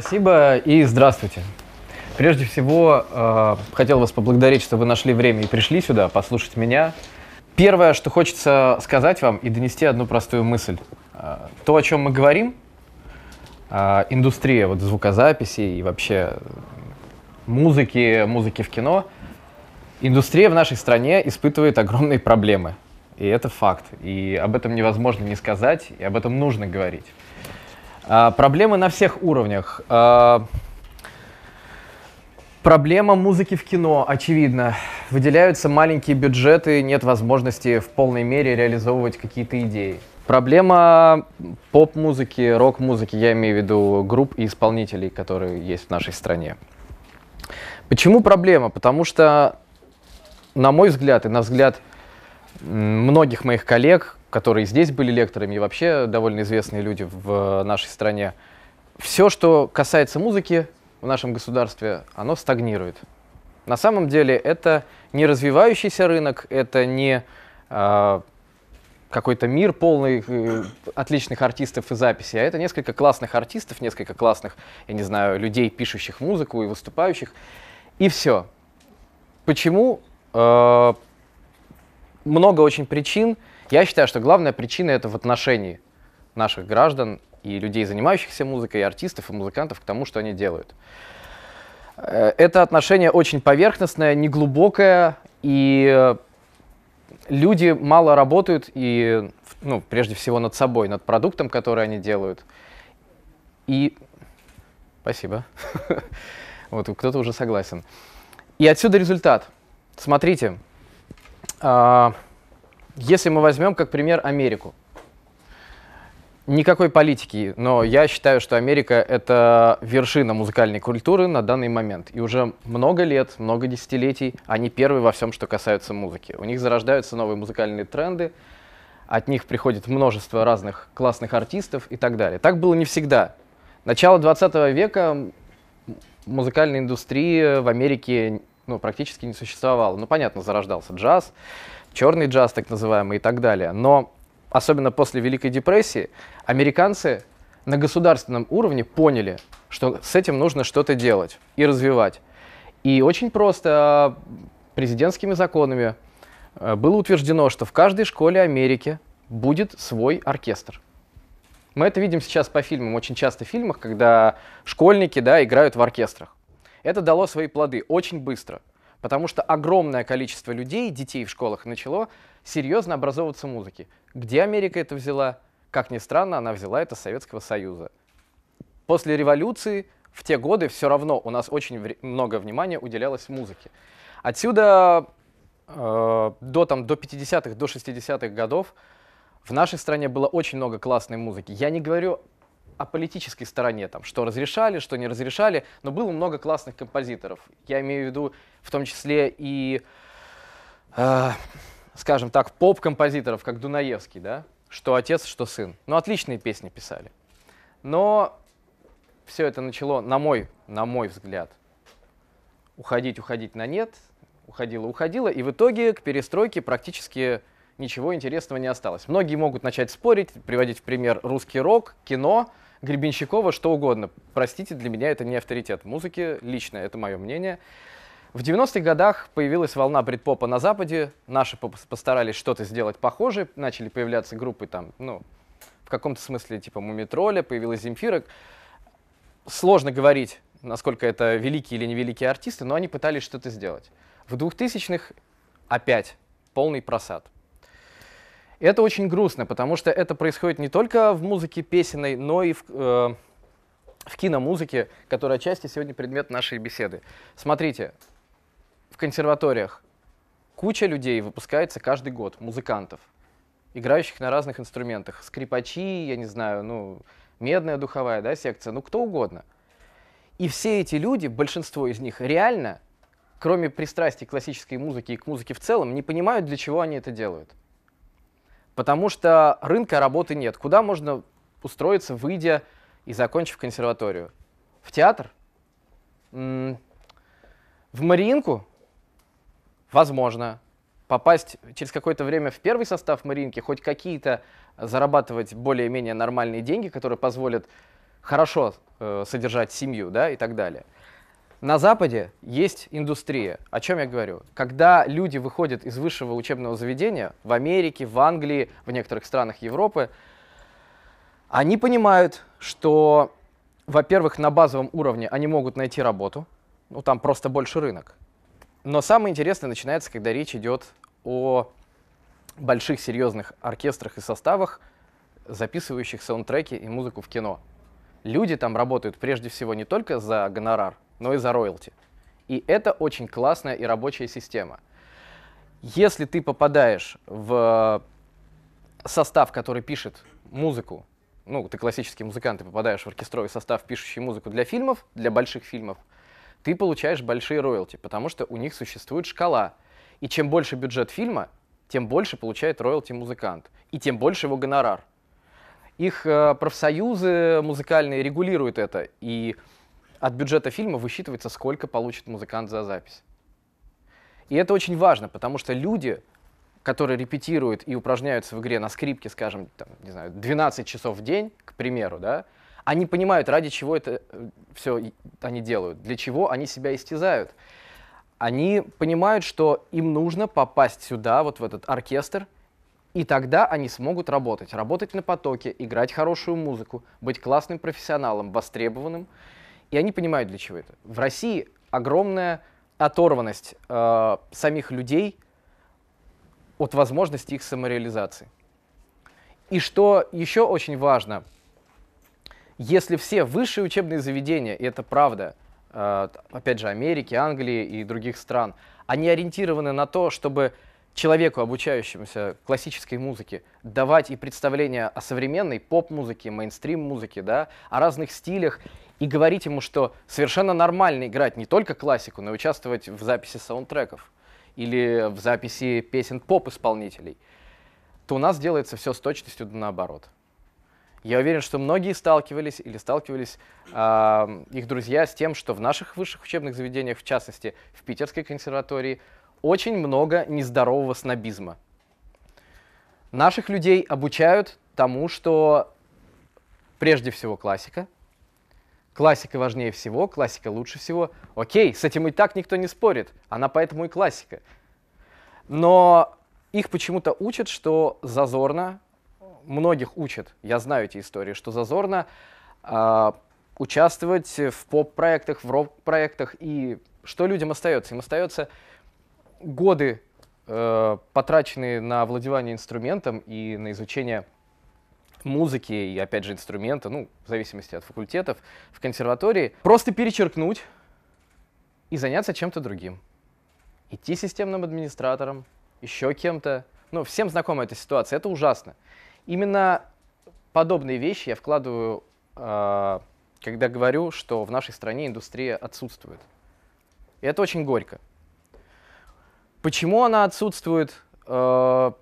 Спасибо и здравствуйте. Прежде всего, э, хотел вас поблагодарить, что вы нашли время и пришли сюда послушать меня. Первое, что хочется сказать вам и донести одну простую мысль. Э, то, о чем мы говорим, э, индустрия вот, звукозаписи и вообще музыки, музыки в кино, индустрия в нашей стране испытывает огромные проблемы. И это факт. И об этом невозможно не сказать, и об этом нужно говорить. А, проблемы на всех уровнях. А, проблема музыки в кино, очевидно. Выделяются маленькие бюджеты, нет возможности в полной мере реализовывать какие-то идеи. Проблема поп-музыки, рок-музыки, я имею в виду групп и исполнителей, которые есть в нашей стране. Почему проблема? Потому что, на мой взгляд, и на взгляд многих моих коллег, которые здесь были лекторами и вообще довольно известные люди в э, нашей стране, все, что касается музыки в нашем государстве, оно стагнирует. На самом деле это не развивающийся рынок, это не э, какой-то мир полный э, отличных артистов и записей, а это несколько классных артистов, несколько классных, я не знаю, людей, пишущих музыку и выступающих. И все. Почему? Э, много очень причин. Я считаю, что главная причина это в отношении наших граждан и людей, занимающихся музыкой, и артистов, и музыкантов к тому, что они делают. Э, это отношение очень поверхностное, неглубокое, и э, люди мало работают, и, ну, прежде всего, над собой, над продуктом, который они делают. И... Спасибо. Вот кто-то уже согласен. И отсюда результат. Смотрите, а, если мы возьмем как пример Америку, Никакой политики, но я считаю, что Америка — это вершина музыкальной культуры на данный момент. И уже много лет, много десятилетий они первые во всем, что касается музыки. У них зарождаются новые музыкальные тренды, от них приходит множество разных классных артистов и так далее. Так было не всегда. Начало 20 века музыкальной индустрии в Америке ну, практически не существовало. Ну, понятно, зарождался джаз, черный джаз так называемый и так далее. Но особенно после Великой депрессии американцы на государственном уровне поняли, что с этим нужно что-то делать и развивать. И очень просто а, президентскими законами а, было утверждено, что в каждой школе Америки будет свой оркестр. Мы это видим сейчас по фильмам, очень часто в фильмах, когда школьники да, играют в оркестрах. Это дало свои плоды очень быстро – Потому что огромное количество людей, детей в школах начало серьезно образовываться музыки. Где Америка это взяла? Как ни странно, она взяла это с Советского Союза. После революции в те годы все равно у нас очень много внимания уделялось музыке. Отсюда э, до, там, до 50-х, до 60-х годов в нашей стране было очень много классной музыки. Я не говорю о политической стороне, там, что разрешали, что не разрешали, но было много классных композиторов. Я имею в виду в том числе и, э, скажем так, поп-композиторов, как Дунаевский, да, что отец, что сын. Ну, отличные песни писали. Но все это начало, на мой, на мой взгляд, уходить, уходить на нет, уходило, уходило, и в итоге к перестройке практически ничего интересного не осталось. Многие могут начать спорить, приводить в пример русский рок, кино — Гребенщикова, что угодно. Простите, для меня это не авторитет музыки, лично это мое мнение. В 90-х годах появилась волна брит-попа на Западе, наши постарались что-то сделать похожее, начали появляться группы там, ну, в каком-то смысле типа Мумитроля, появилась Земфирок. Сложно говорить, насколько это великие или невеликие артисты, но они пытались что-то сделать. В 2000-х опять полный просад. Это очень грустно, потому что это происходит не только в музыке песенной, но и в, э, в киномузыке, которая отчасти сегодня предмет нашей беседы. Смотрите, в консерваториях куча людей выпускается каждый год, музыкантов, играющих на разных инструментах. Скрипачи, я не знаю, ну, медная духовая да, секция, ну, кто угодно. И все эти люди, большинство из них, реально, кроме пристрастий к классической музыке и к музыке в целом, не понимают, для чего они это делают. Потому что рынка работы нет. Куда можно устроиться, выйдя и закончив консерваторию? В театр? В Мариинку? Возможно. Попасть через какое-то время в первый состав Мариинки, хоть какие-то э, зарабатывать более-менее нормальные деньги, которые позволят хорошо э, содержать семью да, и так далее. На Западе есть индустрия. О чем я говорю? Когда люди выходят из высшего учебного заведения в Америке, в Англии, в некоторых странах Европы, они понимают, что, во-первых, на базовом уровне они могут найти работу, ну там просто больше рынок. Но самое интересное начинается, когда речь идет о больших серьезных оркестрах и составах, записывающих саундтреки и музыку в кино. Люди там работают прежде всего не только за гонорар, но и за роялти. И это очень классная и рабочая система. Если ты попадаешь в э, состав, который пишет музыку, ну, ты классический музыкант, ты попадаешь в оркестровый состав, пишущий музыку для фильмов, для больших фильмов, ты получаешь большие роялти, потому что у них существует шкала. И чем больше бюджет фильма, тем больше получает роялти музыкант, и тем больше его гонорар. Их э, профсоюзы музыкальные регулируют это, и от бюджета фильма высчитывается, сколько получит музыкант за запись. И это очень важно, потому что люди, которые репетируют и упражняются в игре на скрипке, скажем, там, не знаю, 12 часов в день, к примеру, да, они понимают, ради чего это э, все они делают, для чего они себя истязают. Они понимают, что им нужно попасть сюда, вот в этот оркестр, и тогда они смогут работать, работать на потоке, играть хорошую музыку, быть классным профессионалом, востребованным и они понимают, для чего это. В России огромная оторванность э, самих людей от возможности их самореализации. И что еще очень важно, если все высшие учебные заведения, и это правда, э, опять же, Америки, Англии и других стран, они ориентированы на то, чтобы человеку, обучающемуся классической музыке, давать и представление о современной поп-музыке, мейнстрим-музыке, да, о разных стилях и говорить ему, что совершенно нормально играть не только классику, но и участвовать в записи саундтреков или в записи песен поп-исполнителей, то у нас делается все с точностью до наоборот. Я уверен, что многие сталкивались или сталкивались э, их друзья с тем, что в наших высших учебных заведениях, в частности, в Питерской консерватории, очень много нездорового снобизма. Наших людей обучают тому, что прежде всего классика, Классика важнее всего, классика лучше всего. Окей, с этим и так никто не спорит, она поэтому и классика. Но их почему-то учат, что зазорно, многих учат, я знаю эти истории, что зазорно э, участвовать в поп-проектах, в рок-проектах. И что людям остается? Им остается годы, э, потраченные на владевание инструментом и на изучение музыки и, опять же, инструмента, ну, в зависимости от факультетов, в консерватории, просто перечеркнуть и заняться чем-то другим. Идти системным администратором, еще кем-то. Ну, всем знакома эта ситуация, это ужасно. Именно подобные вещи я вкладываю, а, когда говорю, что в нашей стране индустрия отсутствует. И это очень горько. Почему она отсутствует? Э,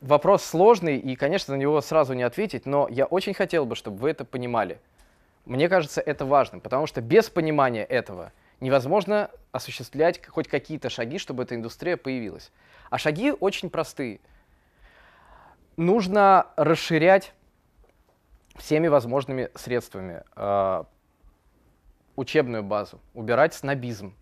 вопрос сложный, и, конечно, на него сразу не ответить, но я очень хотел бы, чтобы вы это понимали. Мне кажется, это важным, потому что без понимания этого невозможно осуществлять хоть какие-то шаги, чтобы эта индустрия появилась. А шаги очень простые. Нужно расширять всеми возможными средствами э, учебную базу, убирать снобизм.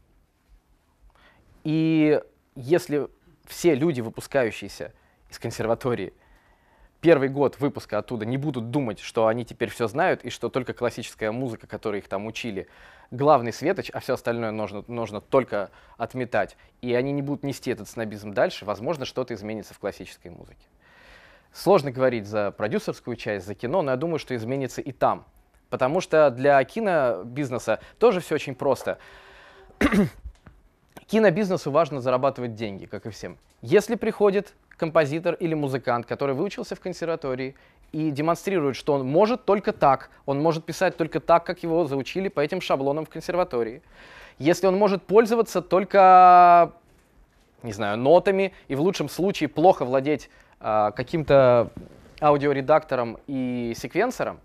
И если все люди, выпускающиеся, из консерватории, первый год выпуска оттуда не будут думать, что они теперь все знают и что только классическая музыка, которой их там учили, главный светоч, а все остальное нужно, нужно только отметать. И они не будут нести этот снобизм дальше, возможно, что-то изменится в классической музыке. Сложно говорить за продюсерскую часть, за кино, но я думаю, что изменится и там. Потому что для кинобизнеса тоже все очень просто. Кинобизнесу важно зарабатывать деньги, как и всем. Если приходит композитор или музыкант, который выучился в консерватории и демонстрирует, что он может только так, он может писать только так, как его заучили по этим шаблонам в консерватории. Если он может пользоваться только, не знаю, нотами и в лучшем случае плохо владеть э, каким-то аудиоредактором и секвенсором,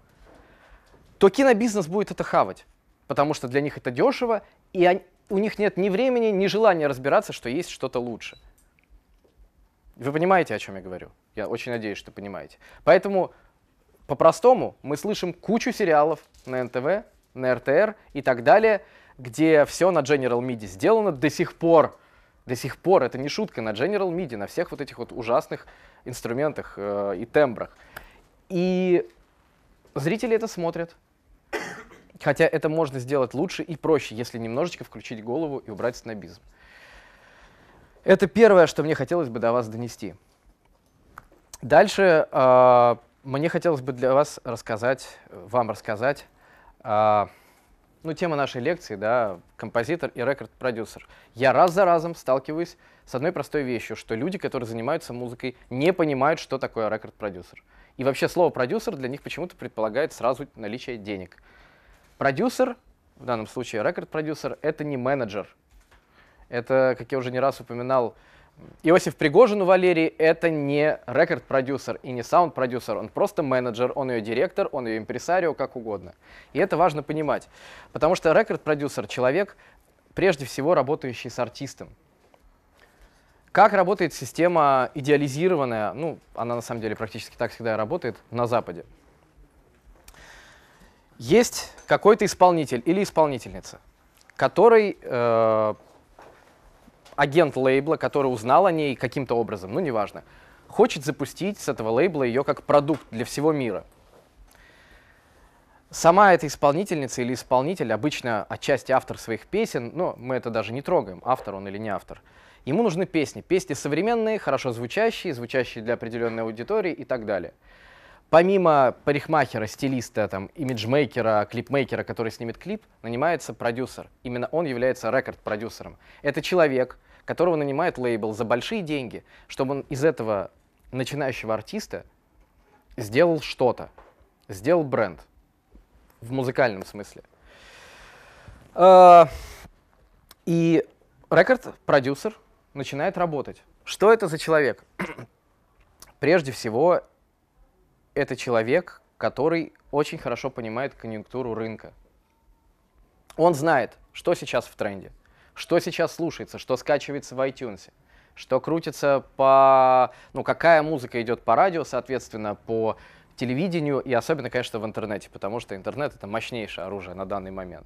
то кинобизнес будет это хавать, потому что для них это дешево, и они, у них нет ни времени, ни желания разбираться, что есть что-то лучше. Вы понимаете, о чем я говорю? Я очень надеюсь, что понимаете. Поэтому по-простому мы слышим кучу сериалов на НТВ, на РТР и так далее, где все на General MIDI сделано до сих пор. До сих пор, это не шутка, на General MIDI, на всех вот этих вот ужасных инструментах э, и тембрах. И зрители это смотрят. Хотя это можно сделать лучше и проще, если немножечко включить голову и убрать снобизм. Это первое, что мне хотелось бы до вас донести. Дальше э, мне хотелось бы для вас рассказать, вам рассказать, э, ну, тема нашей лекции, да, композитор и рекорд-продюсер. Я раз за разом сталкиваюсь с одной простой вещью, что люди, которые занимаются музыкой, не понимают, что такое рекорд-продюсер. И вообще слово продюсер для них почему-то предполагает сразу наличие денег. Продюсер, в данном случае рекорд-продюсер, это не менеджер, это, как я уже не раз упоминал, Иосиф Пригожин у Валерии — это не рекорд-продюсер и не саунд-продюсер, он просто менеджер, он ее директор, он ее импресарио, как угодно. И это важно понимать, потому что рекорд-продюсер — человек, прежде всего, работающий с артистом. Как работает система идеализированная, ну, она на самом деле практически так всегда и работает, на Западе. Есть какой-то исполнитель или исполнительница, который э, агент лейбла, который узнал о ней каким-то образом, ну неважно, хочет запустить с этого лейбла ее как продукт для всего мира. Сама эта исполнительница или исполнитель, обычно отчасти автор своих песен, но мы это даже не трогаем, автор он или не автор. Ему нужны песни. Песни современные, хорошо звучащие, звучащие для определенной аудитории и так далее. Помимо парикмахера, стилиста, там, имиджмейкера, клипмейкера, который снимет клип, нанимается продюсер. Именно он является рекорд-продюсером. Это человек, которого нанимает лейбл за большие деньги, чтобы он из этого начинающего артиста сделал что-то, сделал бренд в музыкальном смысле. А, и рекорд-продюсер начинает работать. Что это за человек? Прежде всего, это человек, который очень хорошо понимает конъюнктуру рынка. Он знает, что сейчас в тренде что сейчас слушается, что скачивается в iTunes, что крутится по... Ну, какая музыка идет по радио, соответственно, по телевидению и особенно, конечно, в интернете, потому что интернет — это мощнейшее оружие на данный момент.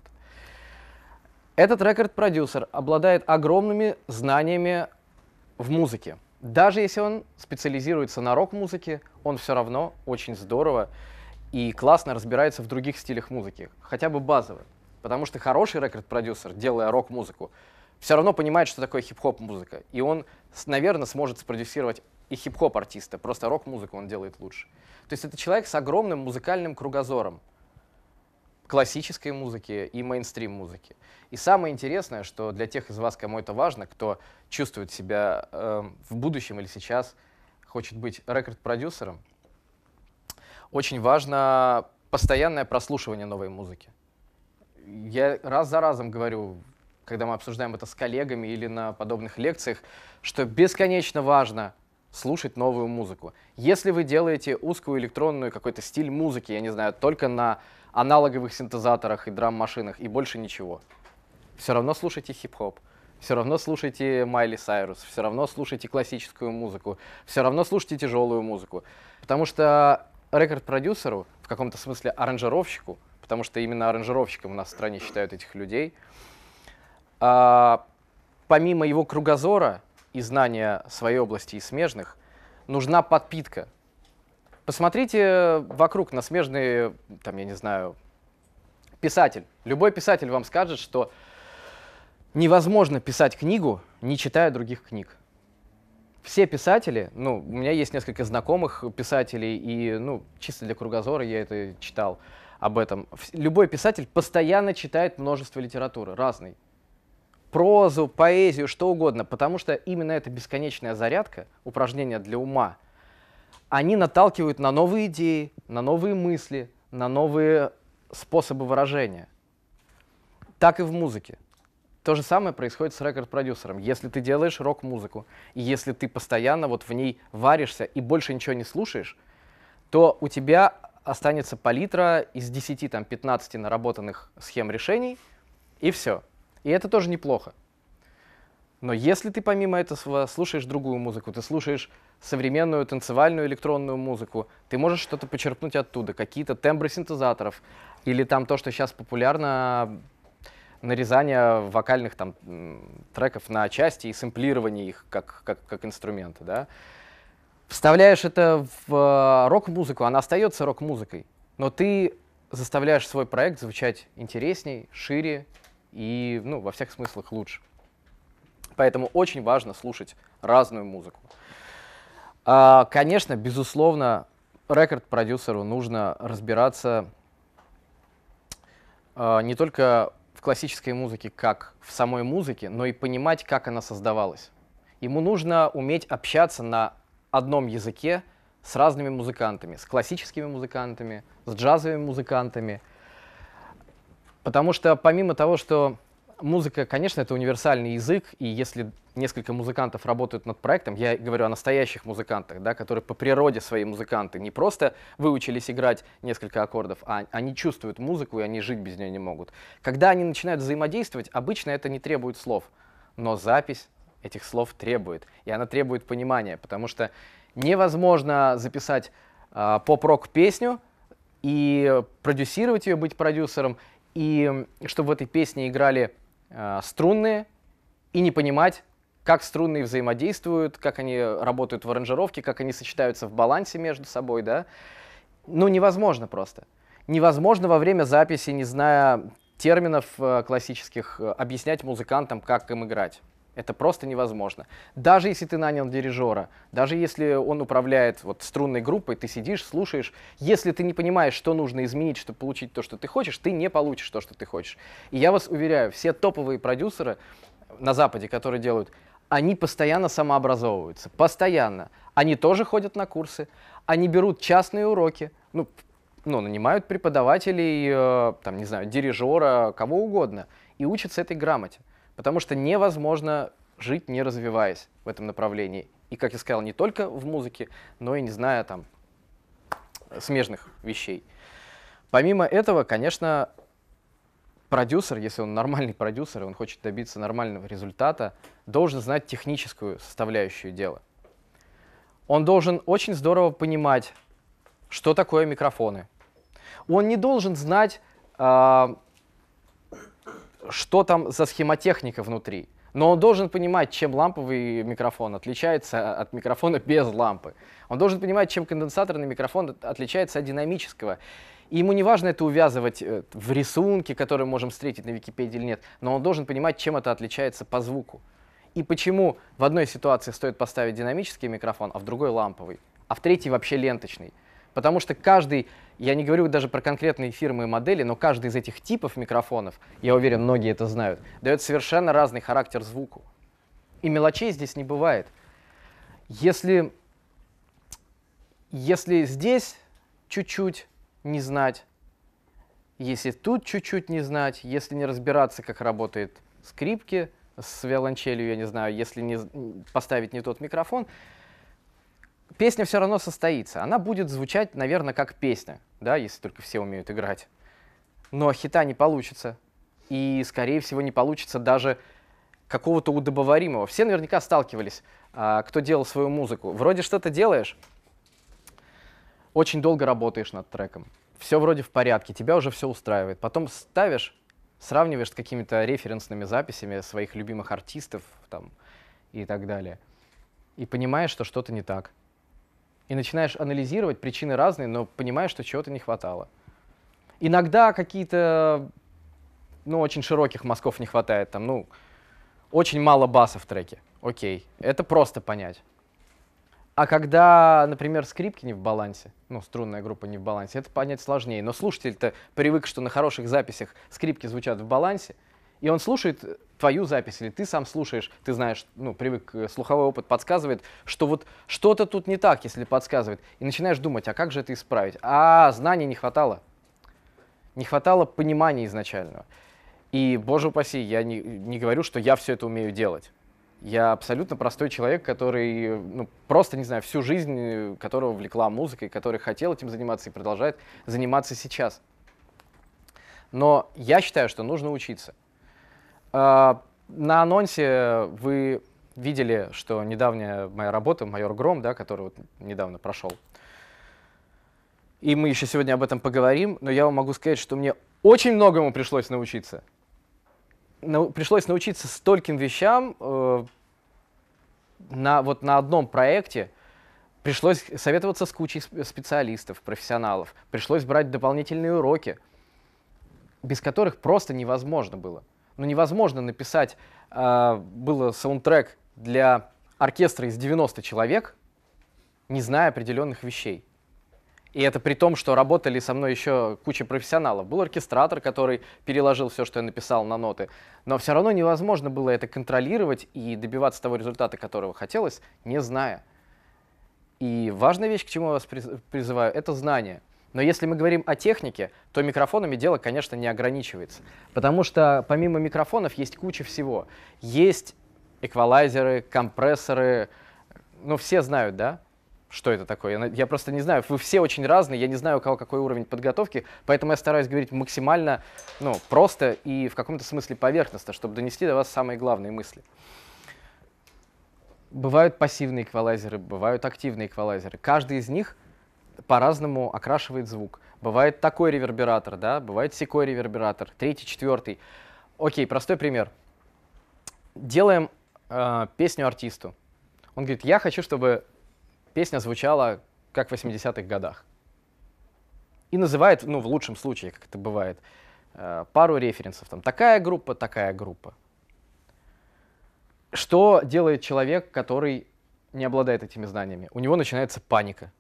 Этот рекорд-продюсер обладает огромными знаниями в музыке. Даже если он специализируется на рок-музыке, он все равно очень здорово и классно разбирается в других стилях музыки, хотя бы базово. Потому что хороший рекорд-продюсер, делая рок-музыку, все равно понимает, что такое хип-хоп музыка. И он, наверное, сможет спродюсировать и хип-хоп артиста, просто рок-музыку он делает лучше. То есть это человек с огромным музыкальным кругозором классической музыки и мейнстрим музыки. И самое интересное, что для тех из вас, кому это важно, кто чувствует себя э, в будущем или сейчас, хочет быть рекорд-продюсером, очень важно постоянное прослушивание новой музыки я раз за разом говорю, когда мы обсуждаем это с коллегами или на подобных лекциях, что бесконечно важно слушать новую музыку. Если вы делаете узкую электронную какой-то стиль музыки, я не знаю, только на аналоговых синтезаторах и драм-машинах и больше ничего, все равно слушайте хип-хоп, все равно слушайте Майли Сайрус, все равно слушайте классическую музыку, все равно слушайте тяжелую музыку. Потому что рекорд-продюсеру, в каком-то смысле аранжировщику, потому что именно аранжировщиком у нас в стране считают этих людей. А, помимо его кругозора и знания своей области и смежных, нужна подпитка. Посмотрите вокруг на смежные, там, я не знаю, писатель. Любой писатель вам скажет, что невозможно писать книгу, не читая других книг. Все писатели, ну, у меня есть несколько знакомых писателей, и, ну, чисто для кругозора я это читал, об этом. Любой писатель постоянно читает множество литературы, разной. Прозу, поэзию, что угодно, потому что именно эта бесконечная зарядка, упражнения для ума, они наталкивают на новые идеи, на новые мысли, на новые способы выражения. Так и в музыке. То же самое происходит с рекорд-продюсером. Если ты делаешь рок-музыку, и если ты постоянно вот в ней варишься и больше ничего не слушаешь, то у тебя останется палитра из 10, там, 15 наработанных схем решений, и все. И это тоже неплохо. Но если ты помимо этого слушаешь другую музыку, ты слушаешь современную танцевальную электронную музыку, ты можешь что-то почерпнуть оттуда, какие-то тембры синтезаторов, или там то, что сейчас популярно, нарезание вокальных там треков на части и сэмплирование их как, как, как инструменты да вставляешь это в э, рок-музыку, она остается рок-музыкой, но ты заставляешь свой проект звучать интересней, шире и, ну, во всех смыслах лучше. Поэтому очень важно слушать разную музыку. А, конечно, безусловно, рекорд-продюсеру нужно разбираться а, не только в классической музыке, как в самой музыке, но и понимать, как она создавалась. Ему нужно уметь общаться на одном языке с разными музыкантами, с классическими музыкантами, с джазовыми музыкантами. Потому что помимо того, что музыка, конечно, это универсальный язык, и если несколько музыкантов работают над проектом, я говорю о настоящих музыкантах, да, которые по природе свои музыканты, не просто выучились играть несколько аккордов, а они чувствуют музыку, и они жить без нее не могут. Когда они начинают взаимодействовать, обычно это не требует слов, но запись этих слов требует. И она требует понимания, потому что невозможно записать э, поп-рок песню и продюсировать ее, быть продюсером, и чтобы в этой песне играли э, струнные, и не понимать, как струнные взаимодействуют, как они работают в аранжировке, как они сочетаются в балансе между собой, да. Ну, невозможно просто. Невозможно во время записи, не зная терминов э, классических, э, объяснять музыкантам, как им играть. Это просто невозможно. Даже если ты нанял дирижера, даже если он управляет вот струнной группой, ты сидишь, слушаешь. Если ты не понимаешь, что нужно изменить, чтобы получить то, что ты хочешь, ты не получишь то, что ты хочешь. И я вас уверяю, все топовые продюсеры на Западе, которые делают, они постоянно самообразовываются, постоянно. Они тоже ходят на курсы, они берут частные уроки, ну, ну нанимают преподавателей, э, там, не знаю, дирижера, кого угодно, и учатся этой грамоте. Потому что невозможно жить, не развиваясь в этом направлении. И, как я сказал, не только в музыке, но и не зная там смежных вещей. Помимо этого, конечно, продюсер, если он нормальный продюсер, и он хочет добиться нормального результата, должен знать техническую составляющую дела. Он должен очень здорово понимать, что такое микрофоны. Он не должен знать а, что там за схемотехника внутри. Но он должен понимать, чем ламповый микрофон отличается от микрофона без лампы. Он должен понимать, чем конденсаторный микрофон отличается от динамического. И ему не важно это увязывать э, в рисунке, который можем встретить на Википедии или нет, но он должен понимать, чем это отличается по звуку. И почему в одной ситуации стоит поставить динамический микрофон, а в другой ламповый, а в третьей вообще ленточный. Потому что каждый, я не говорю даже про конкретные фирмы и модели, но каждый из этих типов микрофонов, я уверен, многие это знают, дает совершенно разный характер звуку. И мелочей здесь не бывает. Если, если здесь чуть-чуть не знать, если тут чуть-чуть не знать, если не разбираться, как работает скрипки с виолончелью, я не знаю, если не поставить не тот микрофон, песня все равно состоится. Она будет звучать, наверное, как песня, да, если только все умеют играть. Но хита не получится. И, скорее всего, не получится даже какого-то удобоваримого. Все наверняка сталкивались, а, кто делал свою музыку. Вроде что-то делаешь, очень долго работаешь над треком. Все вроде в порядке, тебя уже все устраивает. Потом ставишь, сравниваешь с какими-то референсными записями своих любимых артистов там, и так далее. И понимаешь, что что-то не так. И начинаешь анализировать, причины разные, но понимаешь, что чего-то не хватало. Иногда какие-то, ну, очень широких мазков не хватает, там, ну, очень мало баса в треке. Окей, это просто понять. А когда, например, скрипки не в балансе, ну, струнная группа не в балансе, это понять сложнее. Но слушатель-то привык, что на хороших записях скрипки звучат в балансе, и он слушает твою запись, или ты сам слушаешь, ты знаешь, ну, привык, э, слуховой опыт подсказывает, что вот что-то тут не так, если подсказывает, и начинаешь думать, а как же это исправить? А, знаний не хватало, не хватало понимания изначального. И, боже упаси, я не, не говорю, что я все это умею делать. Я абсолютно простой человек, который ну, просто, не знаю, всю жизнь, э, которого влекла музыка, и который хотел этим заниматься и продолжает заниматься сейчас. Но я считаю, что нужно учиться. А, на анонсе вы видели, что недавняя моя работа «Майор Гром», да, который вот недавно прошел, и мы еще сегодня об этом поговорим, но я вам могу сказать, что мне очень многому пришлось научиться. пришлось научиться стольким вещам э, на, вот на одном проекте. Пришлось советоваться с кучей специалистов, профессионалов. Пришлось брать дополнительные уроки, без которых просто невозможно было но ну, невозможно написать, э, было саундтрек для оркестра из 90 человек, не зная определенных вещей. И это при том, что работали со мной еще куча профессионалов. Был оркестратор, который переложил все, что я написал на ноты. Но все равно невозможно было это контролировать и добиваться того результата, которого хотелось, не зная. И важная вещь, к чему я вас призываю, это знание – но если мы говорим о технике, то микрофонами дело, конечно, не ограничивается. Потому что помимо микрофонов есть куча всего. Есть эквалайзеры, компрессоры. Ну, все знают, да? Что это такое? Я, просто не знаю. Вы все очень разные, я не знаю, у кого какой уровень подготовки, поэтому я стараюсь говорить максимально ну, просто и в каком-то смысле поверхностно, чтобы донести до вас самые главные мысли. Бывают пассивные эквалайзеры, бывают активные эквалайзеры. Каждый из них по-разному окрашивает звук. Бывает такой ревербератор, да, бывает секой ревербератор, третий, четвертый. Окей, простой пример. Делаем э, песню артисту. Он говорит, я хочу, чтобы песня звучала как в 80-х годах. И называет, ну, в лучшем случае, как это бывает, э, пару референсов. Там такая группа, такая группа. Что делает человек, который не обладает этими знаниями? У него начинается паника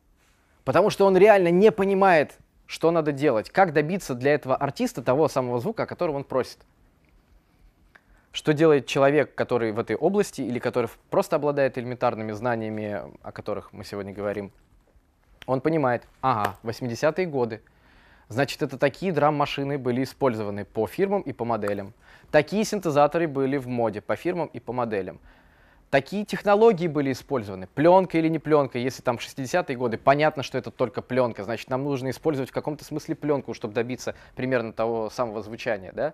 потому что он реально не понимает, что надо делать, как добиться для этого артиста того самого звука, о котором он просит. Что делает человек, который в этой области или который просто обладает элементарными знаниями, о которых мы сегодня говорим? Он понимает, ага, 80-е годы, Значит, это такие драм-машины были использованы по фирмам и по моделям. Такие синтезаторы были в моде по фирмам и по моделям такие технологии были использованы. Пленка или не пленка, если там 60-е годы, понятно, что это только пленка, значит, нам нужно использовать в каком-то смысле пленку, чтобы добиться примерно того самого звучания, да?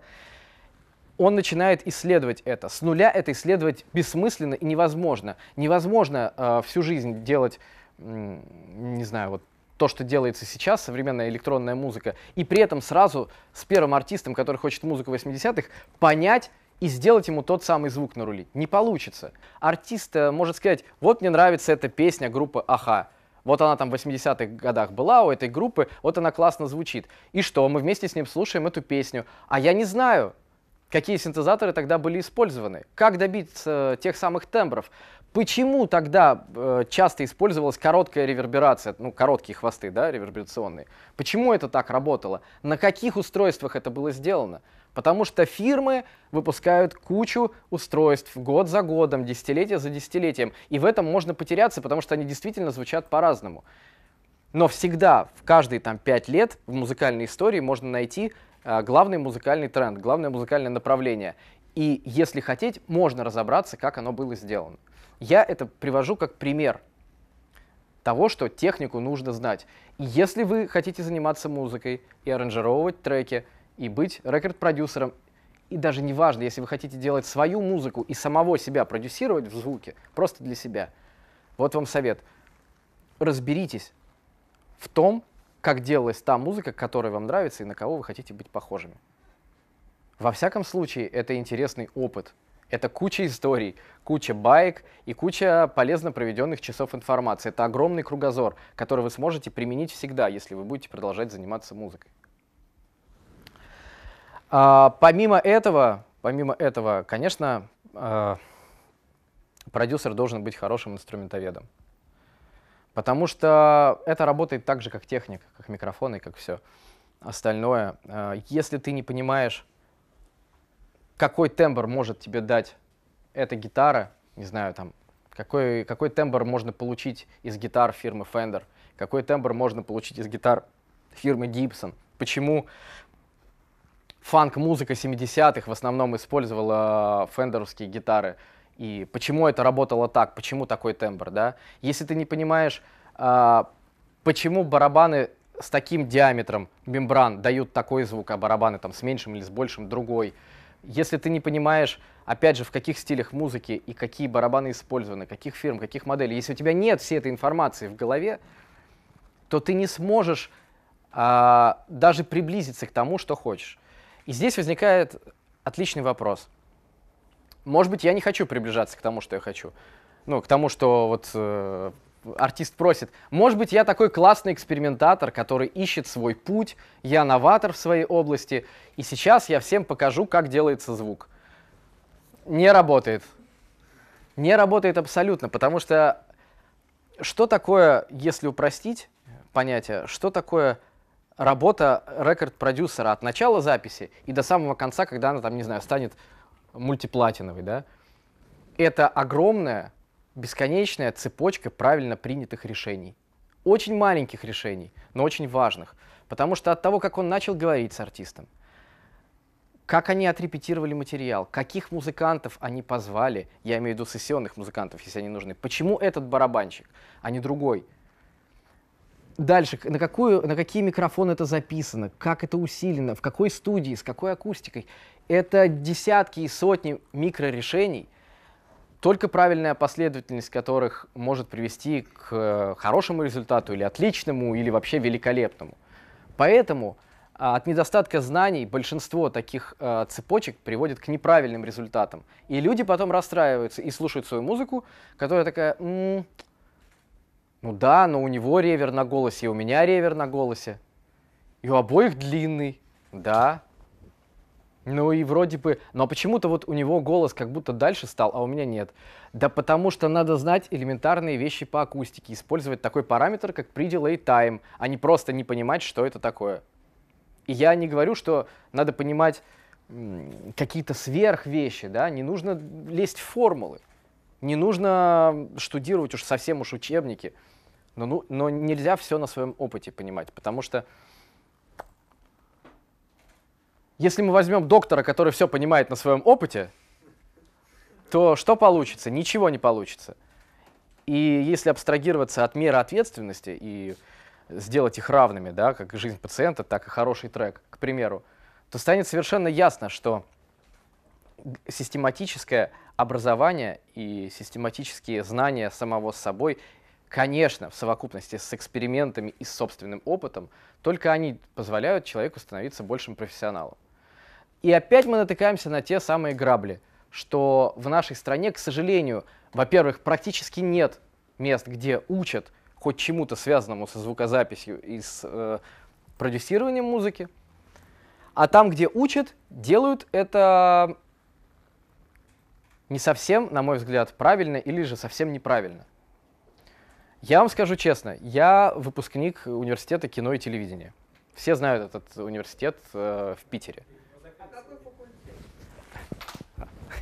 Он начинает исследовать это. С нуля это исследовать бессмысленно и невозможно. Невозможно э, всю жизнь делать, не знаю, вот то, что делается сейчас, современная электронная музыка, и при этом сразу с первым артистом, который хочет музыку 80-х, понять и сделать ему тот самый звук нарулить. Не получится. Артист э, может сказать, вот мне нравится эта песня группы «Аха», вот она там в 80-х годах была у этой группы, вот она классно звучит. И что, мы вместе с ним слушаем эту песню. А я не знаю, какие синтезаторы тогда были использованы, как добиться э, тех самых тембров. Почему тогда э, часто использовалась короткая реверберация, ну, короткие хвосты, да, реверберационные? Почему это так работало? На каких устройствах это было сделано? Потому что фирмы выпускают кучу устройств год за годом, десятилетие за десятилетием. И в этом можно потеряться, потому что они действительно звучат по-разному. Но всегда, в каждые там, пять лет в музыкальной истории можно найти э, главный музыкальный тренд, главное музыкальное направление. И если хотеть, можно разобраться, как оно было сделано. Я это привожу как пример того, что технику нужно знать. И если вы хотите заниматься музыкой и аранжировать треки, и быть рекорд-продюсером, и даже неважно, если вы хотите делать свою музыку и самого себя продюсировать в звуке, просто для себя, вот вам совет. Разберитесь в том, как делалась та музыка, которая вам нравится и на кого вы хотите быть похожими. Во всяком случае, это интересный опыт – это куча историй, куча баек и куча полезно проведенных часов информации. Это огромный кругозор, который вы сможете применить всегда, если вы будете продолжать заниматься музыкой. А, помимо этого, помимо этого, конечно, э, продюсер должен быть хорошим инструментоведом. Потому что это работает так же, как техника, как микрофоны, как все остальное. А, если ты не понимаешь какой тембр может тебе дать эта гитара, не знаю, там, какой, какой тембр можно получить из гитар фирмы Fender, какой тембр можно получить из гитар фирмы Gibson, почему фанк-музыка 70-х в основном использовала фендеровские гитары, и почему это работало так, почему такой тембр, да? Если ты не понимаешь, а, почему барабаны с таким диаметром мембран дают такой звук, а барабаны там с меньшим или с большим другой, если ты не понимаешь, опять же, в каких стилях музыки и какие барабаны использованы, каких фирм, каких моделей, если у тебя нет всей этой информации в голове, то ты не сможешь а, даже приблизиться к тому, что хочешь. И здесь возникает отличный вопрос. Может быть, я не хочу приближаться к тому, что я хочу. Ну, к тому, что вот э, артист просит, может быть, я такой классный экспериментатор, который ищет свой путь, я новатор в своей области, и сейчас я всем покажу, как делается звук. Не работает. Не работает абсолютно, потому что что такое, если упростить понятие, что такое работа рекорд-продюсера от начала записи и до самого конца, когда она там, не знаю, станет мультиплатиновой, да? Это огромная бесконечная цепочка правильно принятых решений. Очень маленьких решений, но очень важных. Потому что от того, как он начал говорить с артистом, как они отрепетировали материал, каких музыкантов они позвали, я имею в виду сессионных музыкантов, если они нужны, почему этот барабанщик, а не другой. Дальше, на, какую, на какие микрофоны это записано, как это усилено, в какой студии, с какой акустикой. Это десятки и сотни микрорешений – только правильная последовательность которых может привести к э, хорошему результату или отличному, или вообще великолепному. Поэтому а, от недостатка знаний большинство таких э, цепочек приводит к неправильным результатам. И люди потом расстраиваются и слушают свою музыку, которая такая, м-м, ну да, но у него ревер на голосе, и у меня ревер на голосе, и у обоих длинный, да, ну и вроде бы, но почему-то вот у него голос как будто дальше стал, а у меня нет. Да потому что надо знать элементарные вещи по акустике, использовать такой параметр, как pre-delay time, а не просто не понимать, что это такое. И я не говорю, что надо понимать какие-то сверх вещи, да, не нужно лезть в формулы, не нужно штудировать уж совсем уж учебники, но, ну, но нельзя все на своем опыте понимать, потому что если мы возьмем доктора, который все понимает на своем опыте, то что получится? Ничего не получится. И если абстрагироваться от меры ответственности и сделать их равными, да, как жизнь пациента, так и хороший трек, к примеру, то станет совершенно ясно, что систематическое образование и систематические знания самого с собой, конечно, в совокупности с экспериментами и собственным опытом, только они позволяют человеку становиться большим профессионалом. И опять мы натыкаемся на те самые грабли, что в нашей стране, к сожалению, во-первых, практически нет мест, где учат хоть чему-то связанному со звукозаписью и с э, продюсированием музыки. А там, где учат, делают это не совсем, на мой взгляд, правильно или же совсем неправильно. Я вам скажу честно, я выпускник университета кино и телевидения. Все знают этот университет э, в Питере.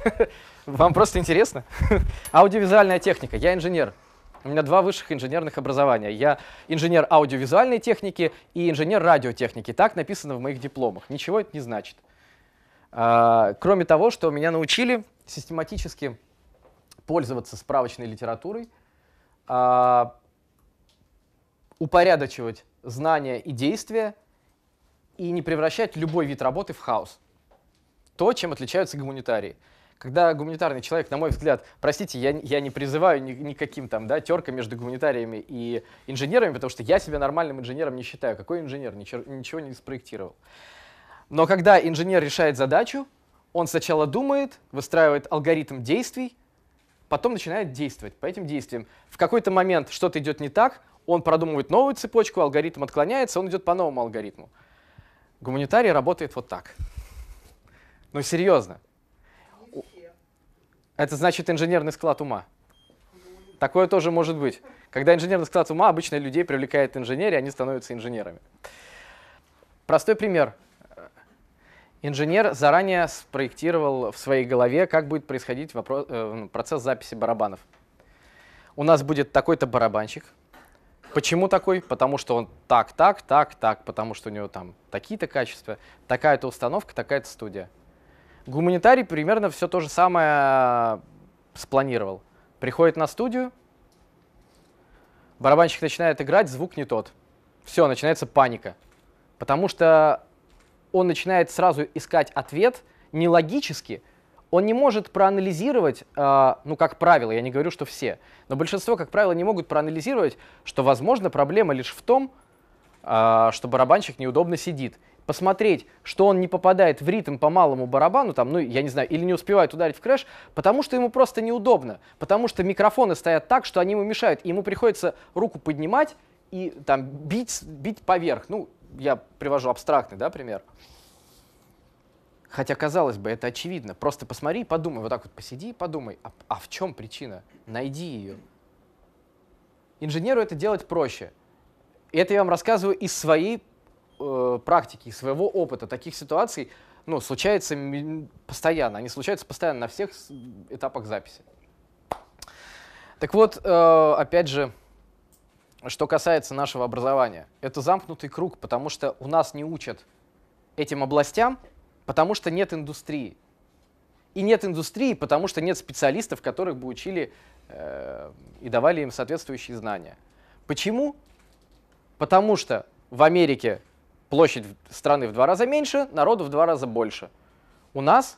Вам просто интересно? Аудиовизуальная техника. Я инженер. У меня два высших инженерных образования. Я инженер аудиовизуальной техники и инженер радиотехники. Так написано в моих дипломах. Ничего это не значит. А, кроме того, что меня научили систематически пользоваться справочной литературой, а, упорядочивать знания и действия и не превращать любой вид работы в хаос то, чем отличаются гуманитарии. Когда гуманитарный человек, на мой взгляд, простите, я, я не призываю ни, никаким там, да, терка между гуманитариями и инженерами, потому что я себя нормальным инженером не считаю. Какой инженер? Ничего, ничего не спроектировал. Но когда инженер решает задачу, он сначала думает, выстраивает алгоритм действий, потом начинает действовать по этим действиям. В какой-то момент что-то идет не так, он продумывает новую цепочку, алгоритм отклоняется, он идет по новому алгоритму. Гуманитарий работает вот так. Ну, серьезно. Это значит инженерный склад ума. Такое тоже может быть. Когда инженерный склад ума, обычно людей привлекает инженерия, они становятся инженерами. Простой пример. Инженер заранее спроектировал в своей голове, как будет происходить вопрос, э, ну, процесс записи барабанов. У нас будет такой-то барабанщик. Почему такой? Потому что он так, так, так, так, потому что у него там такие-то качества, такая-то установка, такая-то студия. Гуманитарий примерно все то же самое э, спланировал. Приходит на студию, барабанщик начинает играть, звук не тот. Все, начинается паника. Потому что он начинает сразу искать ответ не логически, он не может проанализировать, э, ну, как правило, я не говорю, что все, но большинство, как правило, не могут проанализировать, что, возможно, проблема лишь в том, э, что барабанщик неудобно сидит посмотреть, что он не попадает в ритм по малому барабану, там, ну, я не знаю, или не успевает ударить в крэш, потому что ему просто неудобно, потому что микрофоны стоят так, что они ему мешают, и ему приходится руку поднимать и там бить, бить поверх. Ну, я привожу абстрактный, да, пример. Хотя, казалось бы, это очевидно. Просто посмотри подумай, вот так вот посиди и подумай, а, а в чем причина? Найди ее. Инженеру это делать проще. И это я вам рассказываю из своей э, практики, своего опыта таких ситуаций ну, случается постоянно. Они случаются постоянно на всех этапах записи. Так вот, э, опять же, что касается нашего образования, это замкнутый круг, потому что у нас не учат этим областям, потому что нет индустрии. И нет индустрии, потому что нет специалистов, которых бы учили э, и давали им соответствующие знания. Почему? Потому что в Америке Площадь страны в два раза меньше, народу в два раза больше. У нас,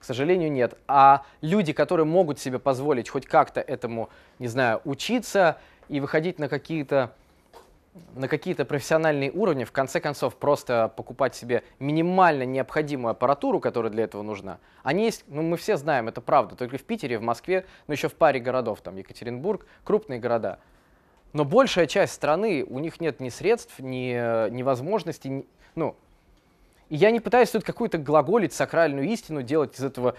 к сожалению, нет. А люди, которые могут себе позволить хоть как-то этому, не знаю, учиться и выходить на какие-то на какие-то профессиональные уровни, в конце концов, просто покупать себе минимально необходимую аппаратуру, которая для этого нужна. Они есть, ну, мы все знаем, это правда, только в Питере, в Москве, ну еще в паре городов, там, Екатеринбург, крупные города – но большая часть страны, у них нет ни средств, ни, э, ни возможностей, ни, ну, и я не пытаюсь тут какую-то глаголить сакральную истину, делать из этого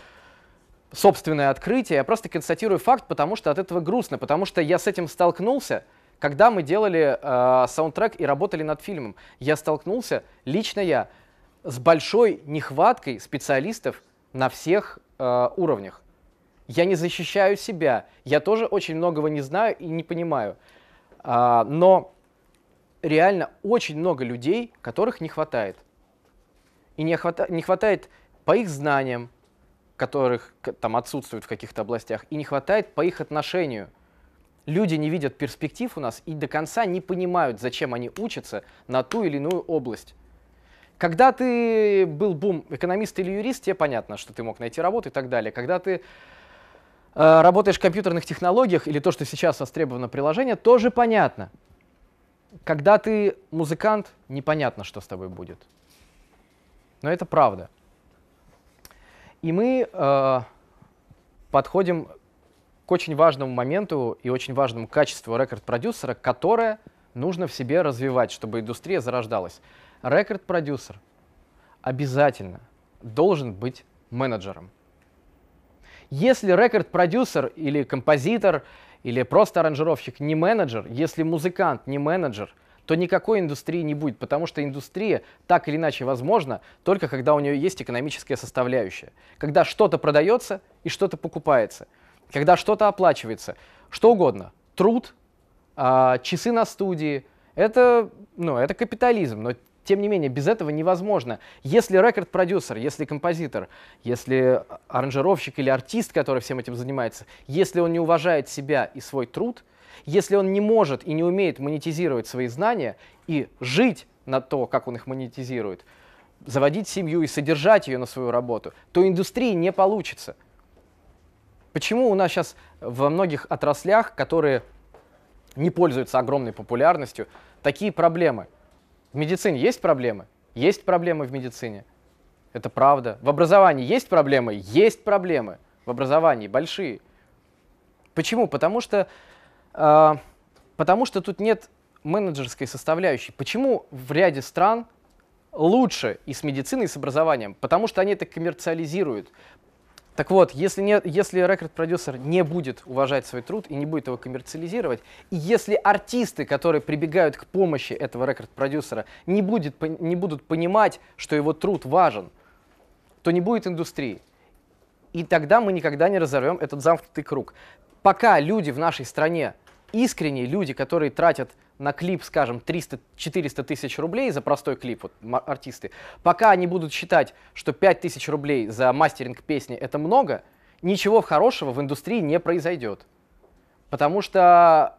собственное открытие, я просто констатирую факт, потому что от этого грустно, потому что я с этим столкнулся, когда мы делали э, саундтрек и работали над фильмом. Я столкнулся, лично я, с большой нехваткой специалистов на всех э, уровнях. Я не защищаю себя, я тоже очень многого не знаю и не понимаю. А, но реально очень много людей, которых не хватает. И не, хвата не хватает по их знаниям, которых там отсутствуют в каких-то областях, и не хватает по их отношению. Люди не видят перспектив у нас и до конца не понимают, зачем они учатся на ту или иную область. Когда ты был бум экономист или юрист, тебе понятно, что ты мог найти работу и так далее. Когда ты Э, работаешь в компьютерных технологиях или то, что сейчас востребовано приложение, тоже понятно. Когда ты музыкант, непонятно, что с тобой будет. Но это правда. И мы э, подходим к очень важному моменту и очень важному качеству рекорд-продюсера, которое нужно в себе развивать, чтобы индустрия зарождалась. Рекорд-продюсер обязательно должен быть менеджером. Если рекорд-продюсер или композитор, или просто аранжировщик не менеджер, если музыкант не менеджер, то никакой индустрии не будет, потому что индустрия так или иначе возможна только когда у нее есть экономическая составляющая. Когда что-то продается и что-то покупается. Когда что-то оплачивается. Что угодно. Труд, а, часы на студии. Это, ну, это капитализм, но тем не менее, без этого невозможно. Если рекорд-продюсер, если композитор, если аранжировщик или артист, который всем этим занимается, если он не уважает себя и свой труд, если он не может и не умеет монетизировать свои знания и жить на то, как он их монетизирует, заводить семью и содержать ее на свою работу, то индустрии не получится. Почему у нас сейчас во многих отраслях, которые не пользуются огромной популярностью, такие проблемы – в медицине есть проблемы? Есть проблемы в медицине. Это правда. В образовании есть проблемы? Есть проблемы в образовании, большие. Почему? Потому что, э, потому что тут нет менеджерской составляющей. Почему в ряде стран лучше и с медициной, и с образованием? Потому что они это коммерциализируют, так вот, если, не, если рекорд-продюсер не будет уважать свой труд и не будет его коммерциализировать, и если артисты, которые прибегают к помощи этого рекорд-продюсера, не, будет, не будут понимать, что его труд важен, то не будет индустрии. И тогда мы никогда не разорвем этот замкнутый круг. Пока люди в нашей стране, искренние люди, которые тратят на клип, скажем, 300-400 тысяч рублей за простой клип, вот артисты, пока они будут считать, что 5 тысяч рублей за мастеринг песни это много, ничего хорошего в индустрии не произойдет. Потому что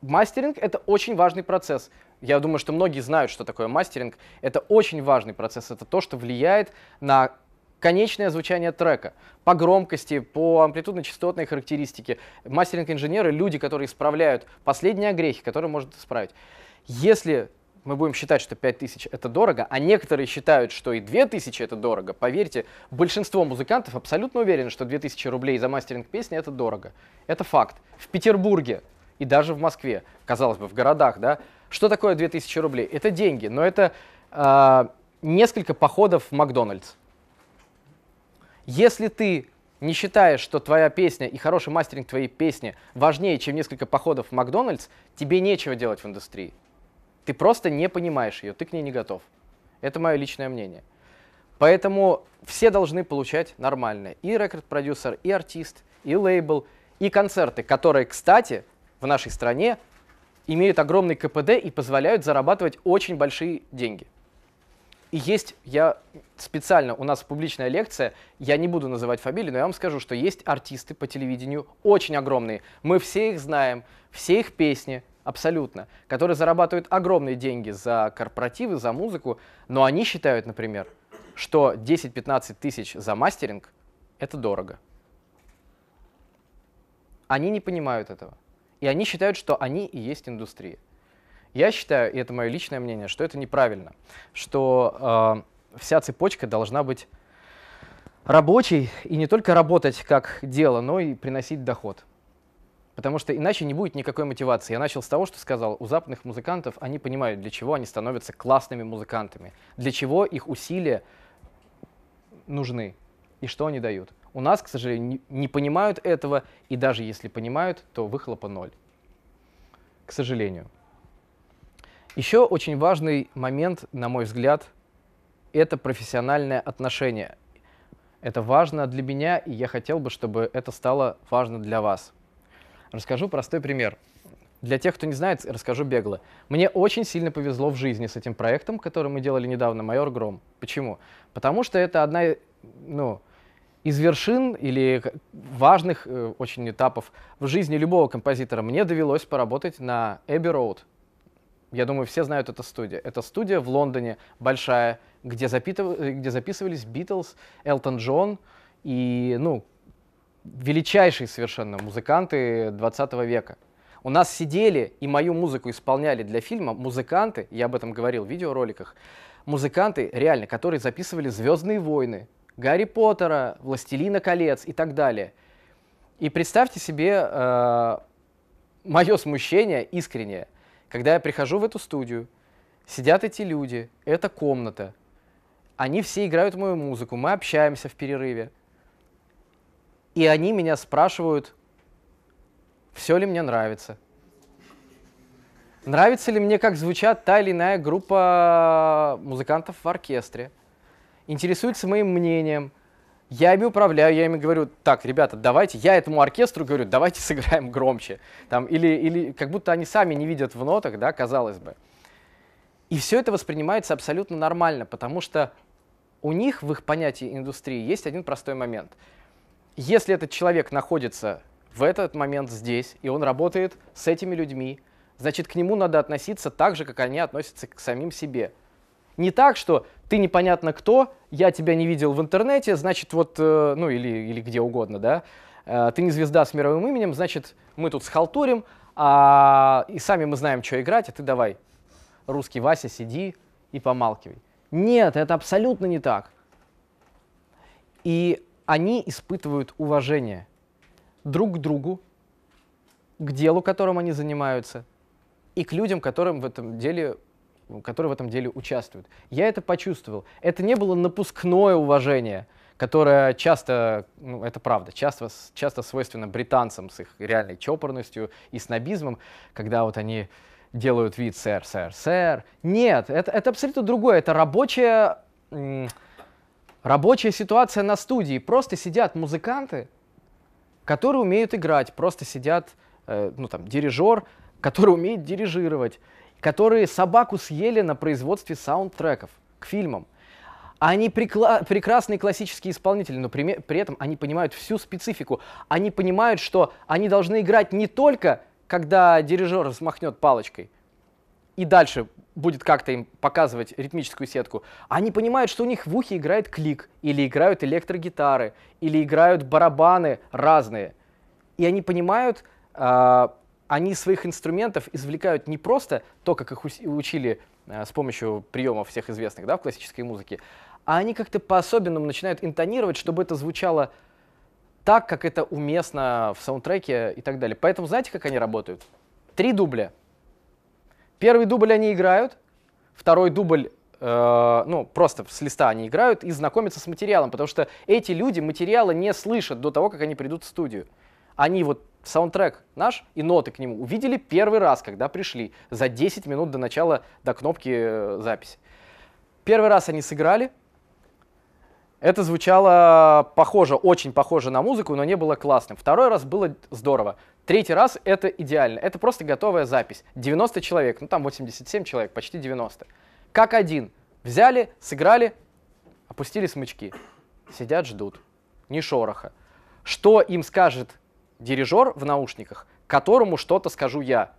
мастеринг — это очень важный процесс. Я думаю, что многие знают, что такое мастеринг. Это очень важный процесс. Это то, что влияет на конечное звучание трека по громкости, по амплитудно-частотной характеристике. Мастеринг-инженеры, люди, которые исправляют последние огрехи, которые может исправить. Если мы будем считать, что 5000 это дорого, а некоторые считают, что и 2000 это дорого, поверьте, большинство музыкантов абсолютно уверены, что 2000 рублей за мастеринг песни это дорого. Это факт. В Петербурге и даже в Москве, казалось бы, в городах, да, что такое 2000 рублей? Это деньги, но это э, несколько походов в Макдональдс. Если ты не считаешь, что твоя песня и хороший мастеринг твоей песни важнее, чем несколько походов в Макдональдс, тебе нечего делать в индустрии. Ты просто не понимаешь ее, ты к ней не готов. Это мое личное мнение. Поэтому все должны получать нормальное. И рекорд-продюсер, и артист, и лейбл, и концерты, которые, кстати, в нашей стране имеют огромный КПД и позволяют зарабатывать очень большие деньги. И есть, я специально, у нас публичная лекция, я не буду называть фамилии, но я вам скажу, что есть артисты по телевидению очень огромные. Мы все их знаем, все их песни, абсолютно, которые зарабатывают огромные деньги за корпоративы, за музыку, но они считают, например, что 10-15 тысяч за мастеринг – это дорого. Они не понимают этого. И они считают, что они и есть индустрия. Я считаю, и это мое личное мнение, что это неправильно, что э, вся цепочка должна быть рабочей и не только работать как дело, но и приносить доход. Потому что иначе не будет никакой мотивации. Я начал с того, что сказал, у западных музыкантов они понимают, для чего они становятся классными музыкантами, для чего их усилия нужны и что они дают. У нас, к сожалению, не понимают этого, и даже если понимают, то выхлопа ноль. К сожалению. Еще очень важный момент, на мой взгляд, это профессиональное отношение. Это важно для меня, и я хотел бы, чтобы это стало важно для вас. Расскажу простой пример. Для тех, кто не знает, расскажу бегло. Мне очень сильно повезло в жизни с этим проектом, который мы делали недавно, «Майор Гром». Почему? Потому что это одна ну, из вершин или важных э, очень этапов в жизни любого композитора. Мне довелось поработать на Эбби Роуд, я думаю, все знают эту студию. Это студия в Лондоне большая, где, запитыв... где записывались Битлз, Элтон Джон и, ну, величайшие совершенно музыканты 20 века. У нас сидели и мою музыку исполняли для фильма музыканты, я об этом говорил в видеороликах, музыканты реально, которые записывали «Звездные войны», «Гарри Поттера», «Властелина колец» и так далее. И представьте себе э, мое смущение искреннее – когда я прихожу в эту студию, сидят эти люди, это комната, они все играют мою музыку, мы общаемся в перерыве. И они меня спрашивают, все ли мне нравится. Нравится ли мне, как звучат та или иная группа музыкантов в оркестре? интересуются моим мнением – я ими управляю, я ими говорю, так, ребята, давайте, я этому оркестру говорю, давайте сыграем громче. Там, или, или как будто они сами не видят в нотах, да, казалось бы. И все это воспринимается абсолютно нормально, потому что у них в их понятии индустрии есть один простой момент. Если этот человек находится в этот момент здесь, и он работает с этими людьми, значит, к нему надо относиться так же, как они относятся к самим себе – не так, что ты непонятно кто, я тебя не видел в интернете, значит, вот, э, ну или, или где угодно, да, э, ты не звезда с мировым именем, значит, мы тут схалтурим, а, и сами мы знаем, что играть, а ты давай, русский Вася, сиди и помалкивай. Нет, это абсолютно не так. И они испытывают уважение друг к другу, к делу, которым они занимаются, и к людям, которым в этом деле которые в этом деле участвуют. Я это почувствовал. Это не было напускное уважение, которое часто, ну это правда, часто, часто свойственно британцам с их реальной чопорностью и снобизмом, когда вот они делают вид «сэр, сэр, сэр». Нет, это, это абсолютно другое. Это рабочая, рабочая ситуация на студии. Просто сидят музыканты, которые умеют играть. Просто сидят, э, ну там, дирижер, который умеет дирижировать которые собаку съели на производстве саундтреков к фильмам. Они прикла- прекрасные классические исполнители, но при, при этом они понимают всю специфику. Они понимают, что они должны играть не только, когда дирижер взмахнет палочкой, и дальше будет как-то им показывать ритмическую сетку, они понимают, что у них в ухе играет клик, или играют электрогитары, или играют барабаны разные. И они понимают, а, они своих инструментов извлекают не просто то, как их учили э, с помощью приемов всех известных да, в классической музыке, а они как-то по-особенному начинают интонировать, чтобы это звучало так, как это уместно в саундтреке и так далее. Поэтому знаете, как они работают? Три дубля. Первый дубль они играют, второй дубль Э, ну, просто с листа они играют и знакомятся с материалом, потому что эти люди материала не слышат до того, как они придут в студию. Они вот Саундтрек наш и ноты к нему увидели первый раз, когда пришли, за 10 минут до начала, до кнопки э, записи. Первый раз они сыграли, это звучало похоже, очень похоже на музыку, но не было классным. Второй раз было здорово. Третий раз это идеально. Это просто готовая запись. 90 человек, ну там 87 человек, почти 90. Как один. Взяли, сыграли, опустили смычки. Сидят, ждут. Ни шороха. Что им скажет дирижер в наушниках, которому что-то скажу я.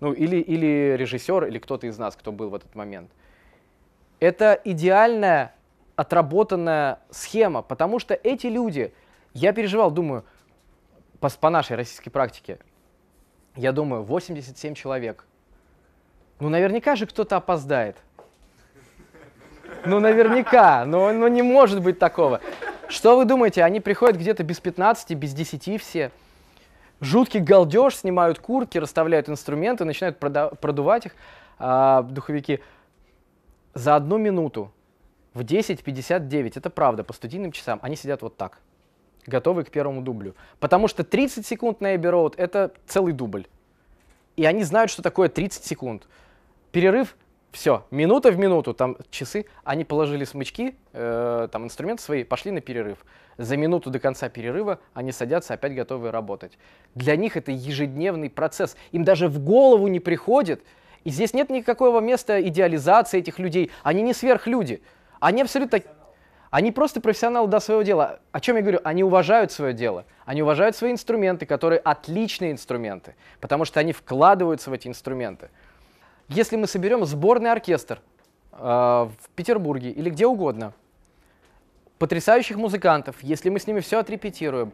Ну, или, или режиссер, или кто-то из нас, кто был в этот момент. Это идеальная отработанная схема, потому что эти люди, я переживал, думаю, по, по нашей российской практике, я думаю, 87 человек. Ну, наверняка же кто-то опоздает. Ну, наверняка, но, но не может быть такого. Что вы думаете, они приходят где-то без 15, без 10 все? жуткий галдеж, снимают куртки, расставляют инструменты, начинают продувать их а, духовики. За одну минуту в 10.59, это правда, по студийным часам, они сидят вот так, готовы к первому дублю. Потому что 30 секунд на Эбби это целый дубль. И они знают, что такое 30 секунд. Перерыв все, минута в минуту, там часы, они положили смычки, э, там инструменты свои, пошли на перерыв. За минуту до конца перерыва они садятся, опять готовы работать. Для них это ежедневный процесс. Им даже в голову не приходит. И здесь нет никакого места идеализации этих людей. Они не сверхлюди. Они абсолютно... Они просто профессионалы до своего дела. О чем я говорю? Они уважают свое дело. Они уважают свои инструменты, которые отличные инструменты, потому что они вкладываются в эти инструменты. Если мы соберем сборный оркестр э, в Петербурге или где угодно, потрясающих музыкантов, если мы с ними все отрепетируем,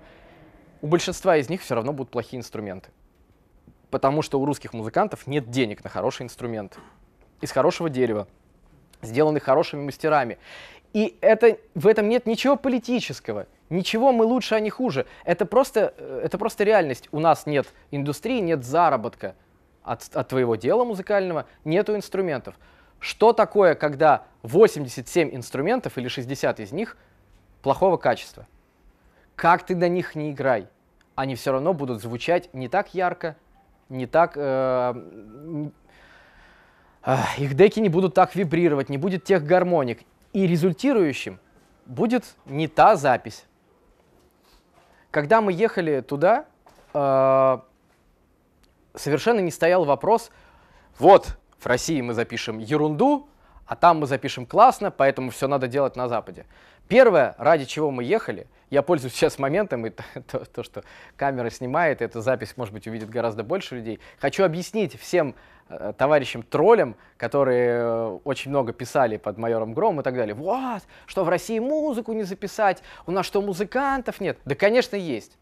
у большинства из них все равно будут плохие инструменты. Потому что у русских музыкантов нет денег на хороший инструмент. Из хорошего дерева, сделанный хорошими мастерами. И это, в этом нет ничего политического, ничего мы лучше, а не хуже. Это просто, э, это просто реальность. У нас нет индустрии, нет заработка от, от твоего дела музыкального, нету инструментов. Что такое, когда 87 инструментов или 60 из них плохого качества? Как ты на них не играй, они все равно будут звучать не так ярко, не так... Э, э, их деки не будут так вибрировать, не будет тех гармоник. И результирующим будет не та запись. Когда мы ехали туда, э, совершенно не стоял вопрос, вот, в России мы запишем ерунду, а там мы запишем классно, поэтому все надо делать на Западе. Первое, ради чего мы ехали, я пользуюсь сейчас моментом, и то, то, что камера снимает, эта запись, может быть, увидит гораздо больше людей. Хочу объяснить всем э, товарищам-троллям, которые э, очень много писали под майором Гром и так далее. Вот, что в России музыку не записать, у нас что, музыкантов нет? Да, конечно, есть.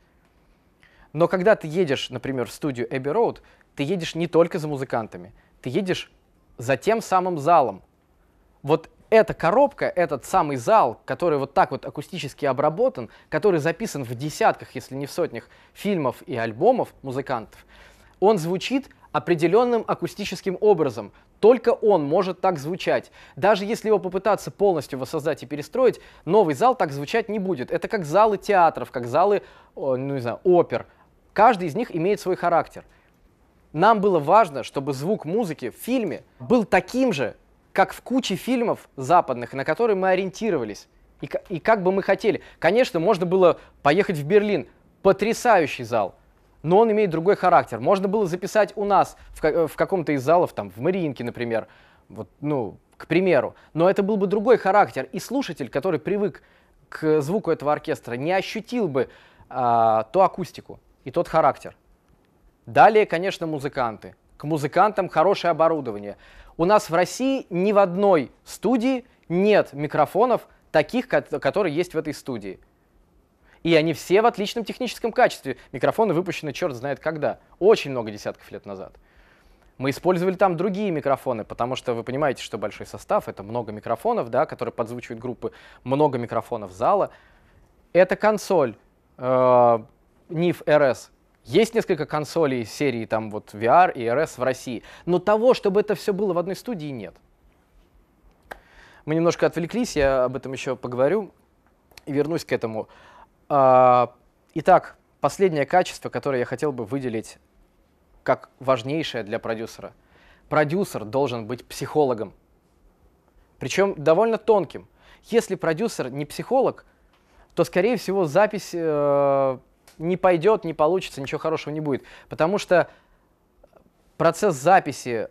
Но когда ты едешь, например, в студию Abbey Road, ты едешь не только за музыкантами, ты едешь за тем самым залом. Вот эта коробка, этот самый зал, который вот так вот акустически обработан, который записан в десятках, если не в сотнях, фильмов и альбомов музыкантов, он звучит определенным акустическим образом. Только он может так звучать. Даже если его попытаться полностью воссоздать и перестроить, новый зал так звучать не будет. Это как залы театров, как залы, ну не знаю, опер. Каждый из них имеет свой характер. Нам было важно, чтобы звук музыки в фильме был таким же, как в куче фильмов западных, на которые мы ориентировались. И, и как бы мы хотели. Конечно, можно было поехать в Берлин, потрясающий зал, но он имеет другой характер. Можно было записать у нас в, э, в каком-то из залов, там, в Мариинке, например, вот, ну, к примеру. Но это был бы другой характер, и слушатель, который привык к звуку этого оркестра, не ощутил бы а, ту акустику и тот характер. Далее, конечно, музыканты. К музыкантам хорошее оборудование. У нас в России ни в одной студии нет микрофонов таких, которые есть в этой студии. И они все в отличном техническом качестве. Микрофоны выпущены черт знает когда. Очень много десятков лет назад. Мы использовали там другие микрофоны, потому что вы понимаете, что большой состав — это много микрофонов, да, которые подзвучивают группы, много микрофонов зала. Это консоль, э, NIF RS. Есть несколько консолей серии там вот VR и RS в России, но того, чтобы это все было в одной студии, нет. Мы немножко отвлеклись, я об этом еще поговорю и вернусь к этому. А, итак, последнее качество, которое я хотел бы выделить как важнейшее для продюсера. Продюсер должен быть психологом, причем довольно тонким. Если продюсер не психолог, то, скорее всего, запись э, не пойдет, не получится, ничего хорошего не будет. Потому что процесс записи,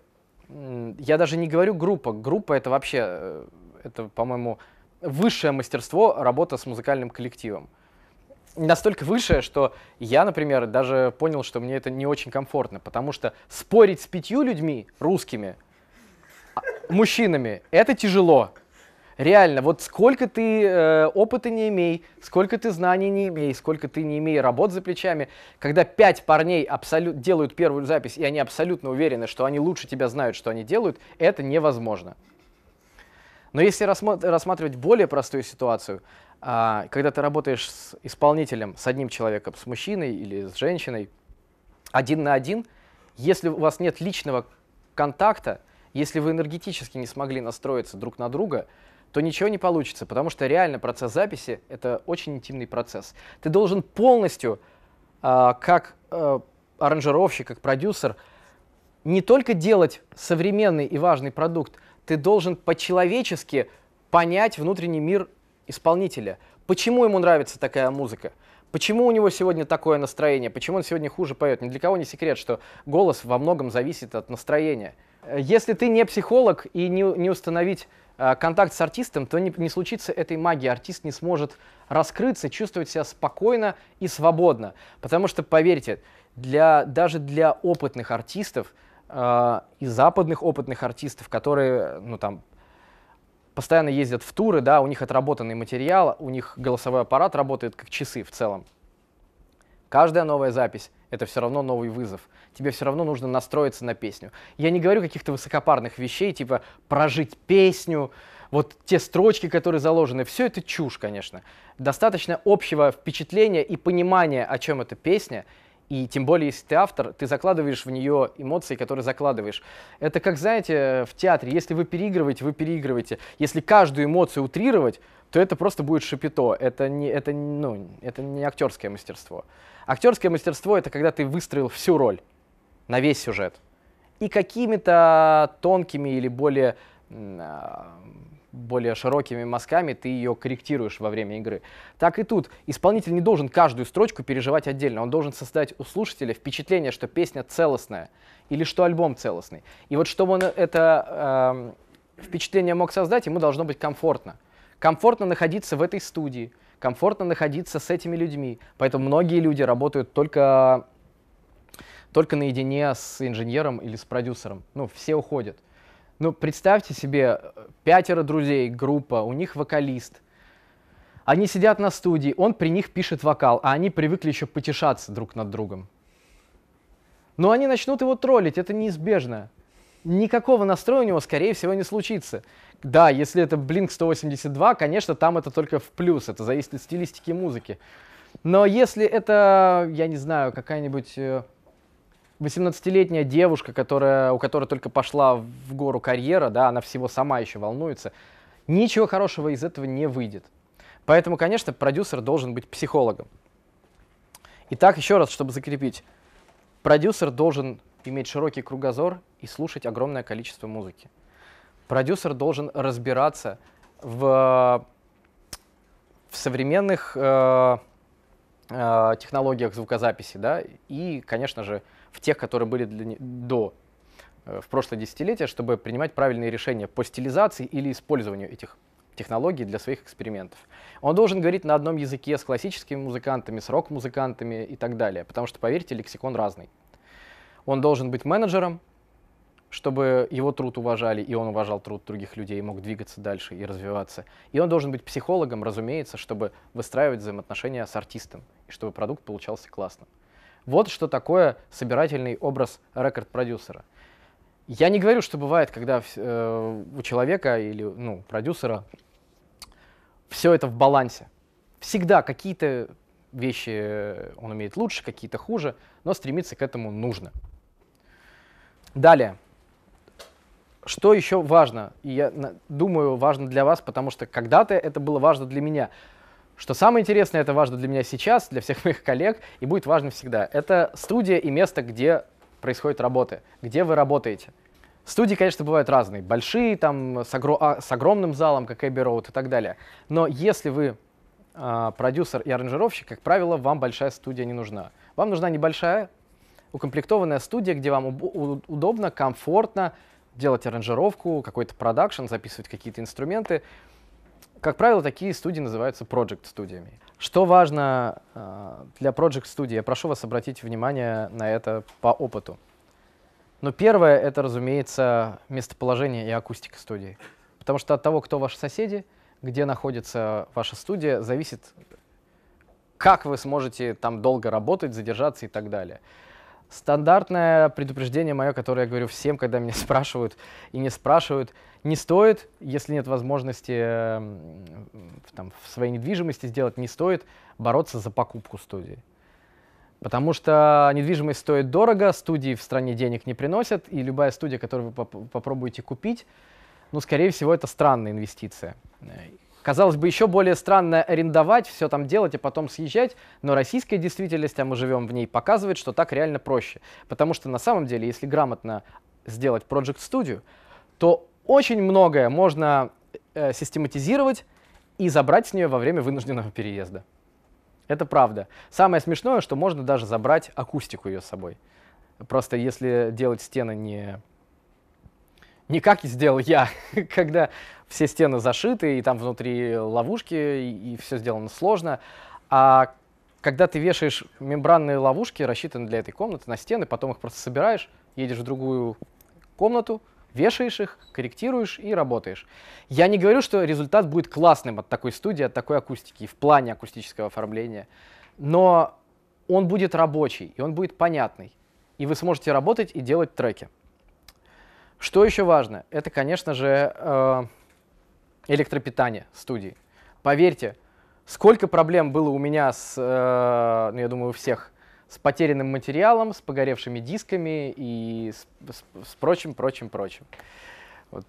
я даже не говорю группа, группа это вообще, э, это, по-моему, высшее мастерство работа с музыкальным коллективом. Настолько высшее, что я, например, даже понял, что мне это не очень комфортно, потому что спорить с пятью людьми, русскими, а, мужчинами, это тяжело. Реально, вот сколько ты э, опыта не имей, сколько ты знаний не имей, сколько ты не имей работ за плечами, когда пять парней абсолют, делают первую запись, и они абсолютно уверены, что они лучше тебя знают, что они делают, это невозможно. Но если рассматривать более простую ситуацию, а, когда ты работаешь с исполнителем, с одним человеком, с мужчиной или с женщиной, один на один, если у вас нет личного контакта, если вы энергетически не смогли настроиться друг на друга, то ничего не получится, потому что реально процесс записи — это очень интимный процесс. Ты должен полностью, э, как э, аранжировщик, как продюсер, не только делать современный и важный продукт, ты должен по-человечески понять внутренний мир исполнителя. Почему ему нравится такая музыка? Почему у него сегодня такое настроение? Почему он сегодня хуже поет? Ни для кого не секрет, что голос во многом зависит от настроения. Э, если ты не психолог и не, не установить Э, контакт с артистом, то не, не случится этой магии. Артист не сможет раскрыться, чувствовать себя спокойно и свободно. Потому что, поверьте, для, даже для опытных артистов э, и западных опытных артистов, которые ну, там, постоянно ездят в туры, да, у них отработанный материал, у них голосовой аппарат работает как часы в целом. Каждая новая запись это все равно новый вызов. Тебе все равно нужно настроиться на песню. Я не говорю каких-то высокопарных вещей, типа прожить песню, вот те строчки, которые заложены, все это чушь, конечно. Достаточно общего впечатления и понимания, о чем эта песня, и тем более, если ты автор, ты закладываешь в нее эмоции, которые закладываешь. Это как, знаете, в театре. Если вы переигрываете, вы переигрываете. Если каждую эмоцию утрировать, то это просто будет шипито. Это не, это, ну, это не актерское мастерство. Актерское мастерство — это когда ты выстроил всю роль на весь сюжет. И какими-то тонкими или более а, более широкими мазками ты ее корректируешь во время игры. Так и тут. Исполнитель не должен каждую строчку переживать отдельно. Он должен создать у слушателя впечатление, что песня целостная или что альбом целостный. И вот чтобы он это э, впечатление мог создать, ему должно быть комфортно. Комфортно находиться в этой студии, комфортно находиться с этими людьми. Поэтому многие люди работают только, только наедине с инженером или с продюсером. Ну, все уходят. Ну, представьте себе, э, пятеро друзей, группа, у них вокалист. Они сидят на студии, он при них пишет вокал, а они привыкли еще потешаться друг над другом. Но они начнут его троллить, это неизбежно. Никакого настроя у него, скорее всего, не случится. Да, если это Blink 182, конечно, там это только в плюс, это зависит от стилистики музыки. Но если это, я не знаю, какая-нибудь э, 18-летняя девушка, которая, у которой только пошла в гору карьера, да, она всего сама еще волнуется, ничего хорошего из этого не выйдет. Поэтому, конечно, продюсер должен быть психологом. Итак, еще раз, чтобы закрепить. Продюсер должен иметь широкий кругозор и слушать огромное количество музыки. Продюсер должен разбираться в, в современных э, э, технологиях звукозаписи, да, и, конечно же, в тех, которые были для, до э, в прошлое десятилетие, чтобы принимать правильные решения по стилизации или использованию этих технологий для своих экспериментов. Он должен говорить на одном языке с классическими музыкантами, с рок-музыкантами и так далее, потому что, поверьте, лексикон разный. Он должен быть менеджером, чтобы его труд уважали, и он уважал труд других людей, и мог двигаться дальше и развиваться. И он должен быть психологом, разумеется, чтобы выстраивать взаимоотношения с артистом, и чтобы продукт получался классным. Вот что такое собирательный образ рекорд-продюсера. Я не говорю, что бывает, когда э, у человека или ну, продюсера все это в балансе. Всегда какие-то вещи он умеет лучше, какие-то хуже, но стремиться к этому нужно. Далее. Что еще важно? И я думаю, важно для вас, потому что когда-то это было важно для меня. Что самое интересное, это важно для меня сейчас, для всех моих коллег, и будет важно всегда. Это студия и место, где происходят работы, где вы работаете. Студии, конечно, бывают разные. Большие, там, с, огро а, с огромным залом, как Эбби Роуд и так далее. Но если вы э, продюсер и аранжировщик, как правило, вам большая студия не нужна. Вам нужна небольшая, укомплектованная студия, где вам удобно, комфортно делать аранжировку, какой-то продакшн, записывать какие-то инструменты. Как правило, такие студии называются project-студиями. Что важно э, для project-студии? Я прошу вас обратить внимание на это по опыту. Но ну, первое — это, разумеется, местоположение и акустика студии. Потому что от того, кто ваши соседи, где находится ваша студия, зависит, как вы сможете там долго работать, задержаться и так далее. Стандартное предупреждение мое, которое я говорю всем, когда меня спрашивают и не спрашивают, не стоит, если нет возможности эм, там, в своей недвижимости сделать, не стоит бороться за покупку студии. Потому что недвижимость стоит дорого, студии в стране денег не приносят, и любая студия, которую вы поп попробуете купить, ну, скорее всего, это странная инвестиция. Казалось бы, еще более странно арендовать, все там делать и потом съезжать, но российская действительность, а мы живем в ней, показывает, что так реально проще. Потому что на самом деле, если грамотно сделать Project Studio, то очень многое можно э, систематизировать и забрать с нее во время вынужденного переезда. Это правда. Самое смешное, что можно даже забрать акустику ее с собой. Просто если делать стены не не как сделал я, когда все стены зашиты, и там внутри ловушки, и, и все сделано сложно, а когда ты вешаешь мембранные ловушки, рассчитанные для этой комнаты, на стены, потом их просто собираешь, едешь в другую комнату, вешаешь их, корректируешь и работаешь. Я не говорю, что результат будет классным от такой студии, от такой акустики, в плане акустического оформления, но он будет рабочий, и он будет понятный, и вы сможете работать и делать треки. Что еще важно? Это, конечно же, э, электропитание студии. Поверьте, сколько проблем было у меня с, э, ну, я думаю, у всех, с потерянным материалом, с погоревшими дисками и с, с, с прочим, прочим, прочим. Вот.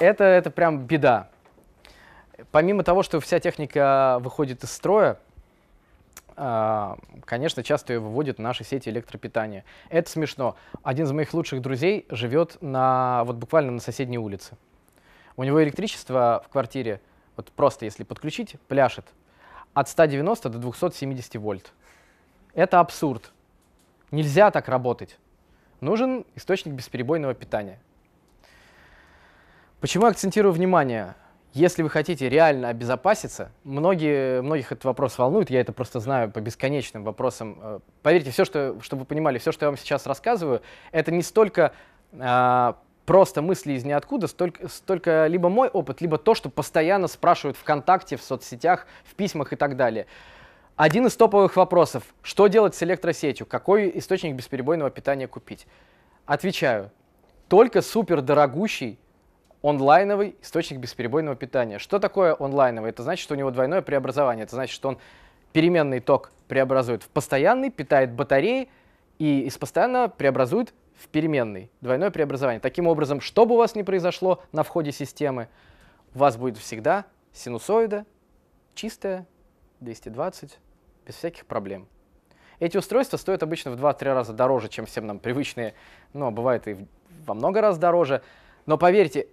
Это, это прям беда. Помимо того, что вся техника выходит из строя, а, конечно, часто ее выводят наши сети электропитания. Это смешно. Один из моих лучших друзей живет на, вот буквально на соседней улице. У него электричество в квартире, вот просто если подключить, пляшет от 190 до 270 вольт. Это абсурд. Нельзя так работать. Нужен источник бесперебойного питания. Почему я акцентирую внимание? Если вы хотите реально обезопаситься, многие, многих этот вопрос волнует, я это просто знаю по бесконечным вопросам. Э, поверьте, все, что, чтобы вы понимали, все, что я вам сейчас рассказываю, это не столько а, просто мысли из ниоткуда, столько, столько либо мой опыт, либо то, что постоянно спрашивают ВКонтакте, в соцсетях, в письмах и так далее. Один из топовых вопросов. Что делать с электросетью? Какой источник бесперебойного питания купить? Отвечаю. Только супердорогущий онлайновый источник бесперебойного питания. Что такое онлайновый? Это значит, что у него двойное преобразование. Это значит, что он переменный ток преобразует в постоянный, питает батареи и из постоянного преобразует в переменный. Двойное преобразование. Таким образом, что бы у вас ни произошло на входе системы, у вас будет всегда синусоида чистая, 220, без всяких проблем. Эти устройства стоят обычно в 2-3 раза дороже, чем всем нам привычные, но бывает и во много раз дороже. Но поверьте,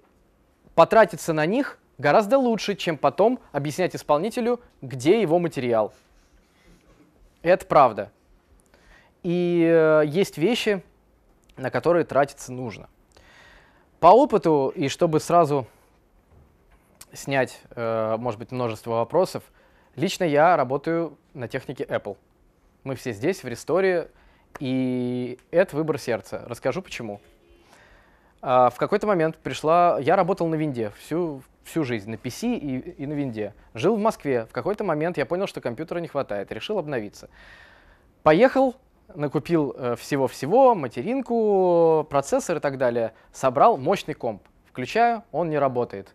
потратиться на них гораздо лучше, чем потом объяснять исполнителю, где его материал. Это правда. И э, есть вещи, на которые тратиться нужно. По опыту, и чтобы сразу снять, э, может быть, множество вопросов, лично я работаю на технике Apple. Мы все здесь, в ресторе, и это выбор сердца. Расскажу почему. А в какой-то момент пришла... Я работал на винде всю, всю жизнь, на PC и, и на винде. Жил в Москве. В какой-то момент я понял, что компьютера не хватает. Решил обновиться. Поехал, накупил э, всего-всего, материнку, процессор и так далее. Собрал мощный комп. Включаю, он не работает.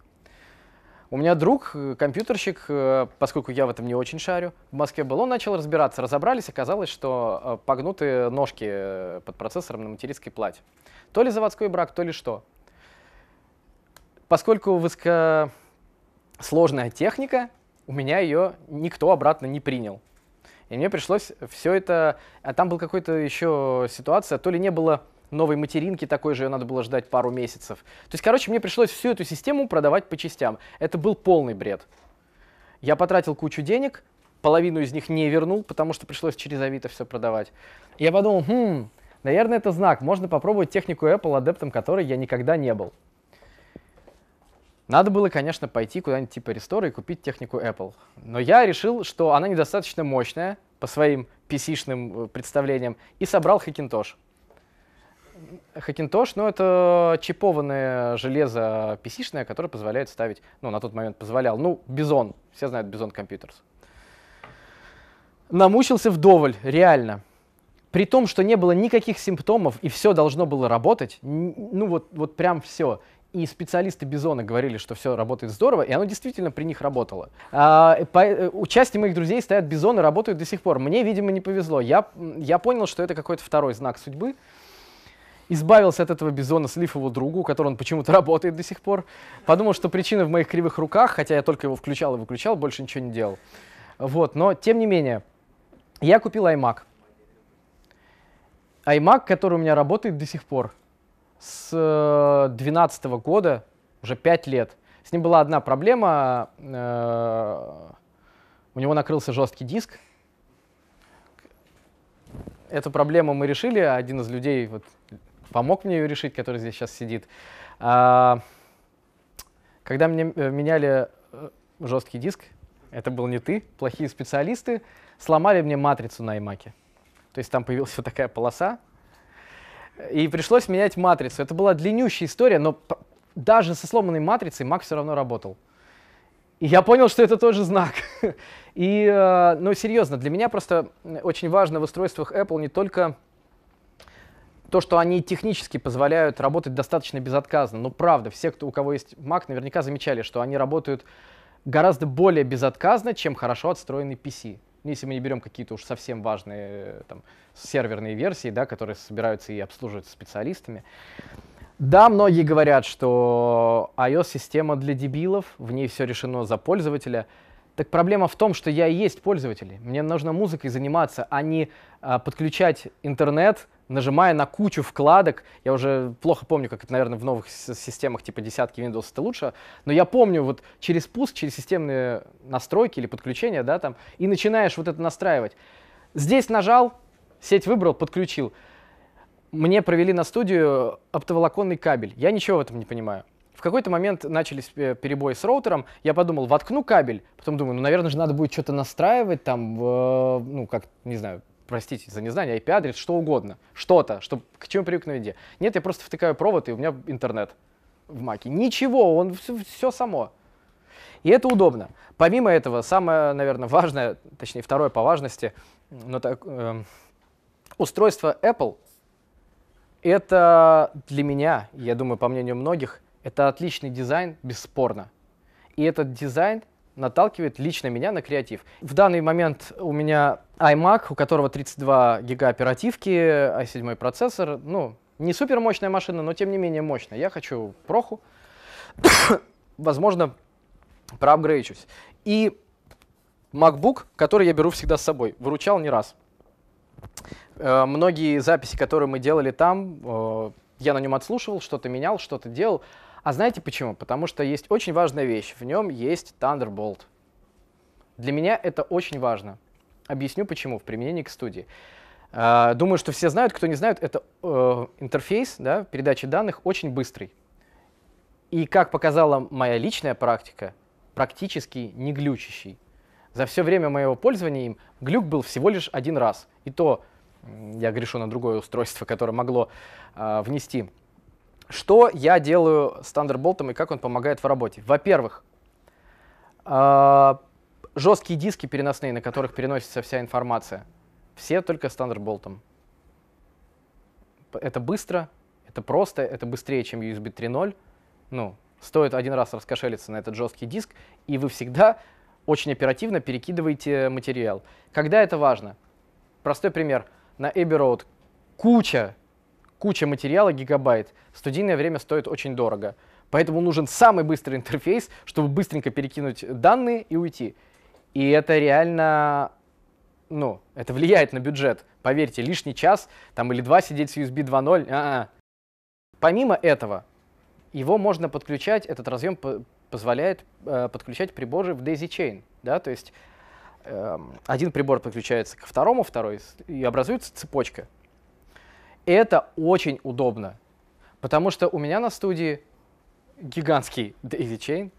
У меня друг, э, компьютерщик, э, поскольку я в этом не очень шарю, в Москве был, он начал разбираться. Разобрались, оказалось, что э, погнуты ножки под процессором на материнской плате. То ли заводской брак, то ли что. Поскольку высоко сложная техника, у меня ее никто обратно не принял. И мне пришлось все это... А там был какой-то еще ситуация, то ли не было новой материнки такой же, ее надо было ждать пару месяцев. То есть, короче, мне пришлось всю эту систему продавать по частям. Это был полный бред. Я потратил кучу денег, половину из них не вернул, потому что пришлось через Авито все продавать. я подумал, хм, наверное, это знак, можно попробовать технику Apple, адептом которой я никогда не был. Надо было, конечно, пойти куда-нибудь типа Restore и купить технику Apple. Но я решил, что она недостаточно мощная по своим PC-шным э, представлениям, и собрал Hackintosh. Хакинтош, ну, это чипованное железо pc которое позволяет ставить, ну, на тот момент позволял, ну, Бизон, все знают Бизон Computers. Намучился вдоволь, реально. При том, что не было никаких симптомов, и все должно было работать, ну, вот, вот прям все. И специалисты Бизона говорили, что все работает здорово, и оно действительно при них работало. А, по, э, части моих друзей стоят Бизоны, работают до сих пор. Мне, видимо, не повезло. Я, я понял, что это какой-то второй знак судьбы, избавился от этого бизона, слив его другу, который он почему-то работает до сих пор. Подумал, что причина в моих кривых руках, хотя я только его включал и выключал, больше ничего не делал. Вот, но тем не менее, я купил iMac. iMac, который у меня работает до сих пор, с 2012 э, -го года, уже 5 лет. С ним была одна проблема, э, у него накрылся жесткий диск, эту проблему мы решили. Один из людей, вот, помог мне ее решить, который здесь сейчас сидит. А, когда мне э, меняли э, жесткий диск, это был не ты, плохие специалисты, сломали мне матрицу на iMac. То есть там появилась вот такая полоса, и пришлось менять матрицу. Это была длиннющая история, но даже со сломанной матрицей Mac все равно работал. И я понял, что это тоже знак. И, э, ну, серьезно, для меня просто очень важно в устройствах Apple не только то, что они технически позволяют работать достаточно безотказно. Ну, правда, все, кто, у кого есть Mac, наверняка замечали, что они работают гораздо более безотказно, чем хорошо отстроенный PC. Ну, если мы не берем какие-то уж совсем важные э, там, серверные версии, да, которые собираются и обслуживаются специалистами. Да, многие говорят, что iOS-система для дебилов, в ней все решено за пользователя. Так проблема в том, что я и есть пользователь. Мне нужно музыкой заниматься, а не а, подключать интернет, нажимая на кучу вкладок, я уже плохо помню, как это, наверное, в новых системах типа десятки Windows это лучше, но я помню вот через пуск, через системные настройки или подключения, да, там, и начинаешь вот это настраивать. Здесь нажал, сеть выбрал, подключил. Мне провели на студию оптоволоконный кабель. Я ничего в этом не понимаю. В какой-то момент начались э, перебои с роутером. Я подумал, воткну кабель. Потом думаю, ну, наверное же, надо будет что-то настраивать, там, э, ну, как, не знаю, простите за незнание, IP-адрес, что угодно, что-то, что, к чему привык на виде. Нет, я просто втыкаю провод, и у меня интернет в маке. Ничего, он все, все само. И это удобно. Помимо этого, самое, наверное, важное, точнее, второе по важности, но так, э, устройство Apple — это для меня, я думаю, по мнению многих, это отличный дизайн, бесспорно. И этот дизайн — наталкивает лично меня на креатив. В данный момент у меня iMac, у которого 32 гига оперативки, i7 а процессор. Ну, не супер мощная машина, но тем не менее мощная. Я хочу проху. Возможно, проапгрейчусь. И MacBook, который я беру всегда с собой, выручал не раз. Э, многие записи, которые мы делали там, э, я на нем отслушивал, что-то менял, что-то делал. А знаете почему? Потому что есть очень важная вещь. В нем есть Thunderbolt. Для меня это очень важно. Объясню почему в применении к студии. А, думаю, что все знают, кто не знает, это э, интерфейс да, передачи данных очень быстрый. И как показала моя личная практика, практически не глючащий. За все время моего пользования им глюк был всего лишь один раз. И то я грешу на другое устройство, которое могло э, внести что я делаю с Thunderboltом и как он помогает в работе? Во-первых, а, жесткие диски переносные, на которых переносится вся информация, все только с Thunderboltом. Это быстро, это просто, это быстрее, чем USB 3.0. Ну, стоит один раз раскошелиться на этот жесткий диск, и вы всегда очень оперативно перекидываете материал. Когда это важно? Простой пример. На Abbey Road куча куча материала, гигабайт. Студийное время стоит очень дорого. Поэтому нужен самый быстрый интерфейс, чтобы быстренько перекинуть данные и уйти. И это реально, ну, это влияет на бюджет. Поверьте, лишний час там или два сидеть с USB 2.0, а -а. Помимо этого, его можно подключать, этот разъем позволяет э, подключать приборы в Daisy Chain, да, то есть э, один прибор подключается ко второму, второй, и образуется цепочка. Это очень удобно, потому что у меня на студии гигантский daisy chain.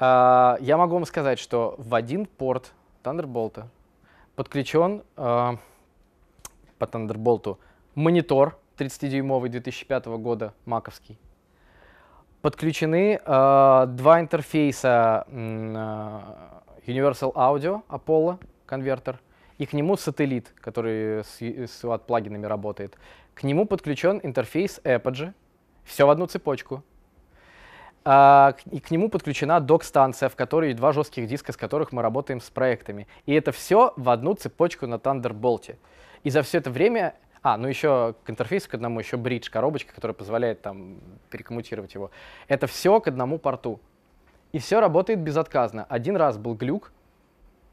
А, я могу вам сказать, что в один порт Thunderbolt подключен а, по Thunderbolt монитор 30-дюймовый 2005 года, маковский. Подключены а, два интерфейса Universal Audio Apollo конвертер и к нему сателлит, который с, с UAT-плагинами работает. К нему подключен интерфейс Apogee, все в одну цепочку. А, и к нему подключена док-станция, в которой два жестких диска, с которых мы работаем с проектами. И это все в одну цепочку на Thunderbolt. И за все это время а, ну еще к интерфейсу к одному еще бридж, коробочка, которая позволяет там перекоммутировать его. Это все к одному порту. И все работает безотказно. Один раз был глюк,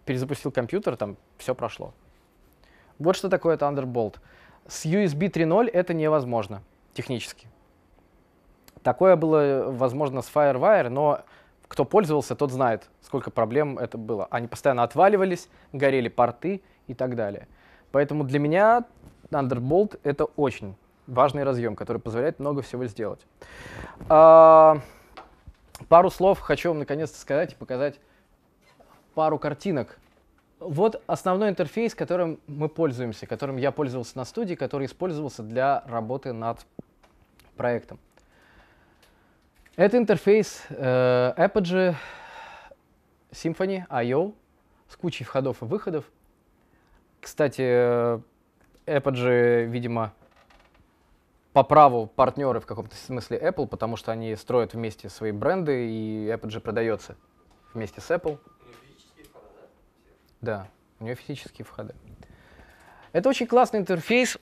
перезапустил компьютер, там все прошло. Вот что такое Thunderbolt. С USB 3.0 это невозможно технически. Такое было возможно с FireWire, но кто пользовался, тот знает, сколько проблем это было. Они постоянно отваливались, горели порты и так далее. Поэтому для меня Thunderbolt — это очень важный разъем, который позволяет много всего сделать. А, пару слов хочу вам наконец-то сказать и показать пару картинок. Вот основной интерфейс, которым мы пользуемся, которым я пользовался на студии, который использовался для работы над проектом. Это интерфейс э, Apogee Symfony I.O. с кучей входов и выходов. Кстати, э, Apogee, видимо, по праву партнеры в каком-то смысле Apple, потому что они строят вместе свои бренды, и Apple продается вместе с Apple. Да, у нее физические входы. Это очень классный интерфейс,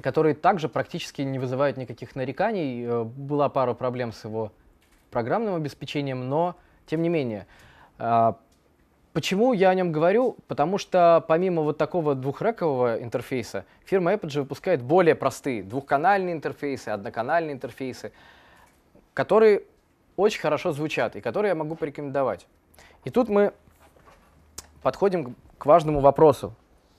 который также практически не вызывает никаких нареканий. Э, была пара проблем с его программным обеспечением, но тем не менее. А, почему я о нем говорю? Потому что помимо вот такого двухрекового интерфейса, фирма Apple же выпускает более простые двухканальные интерфейсы, одноканальные интерфейсы, которые очень хорошо звучат и которые я могу порекомендовать. И тут мы подходим к важному вопросу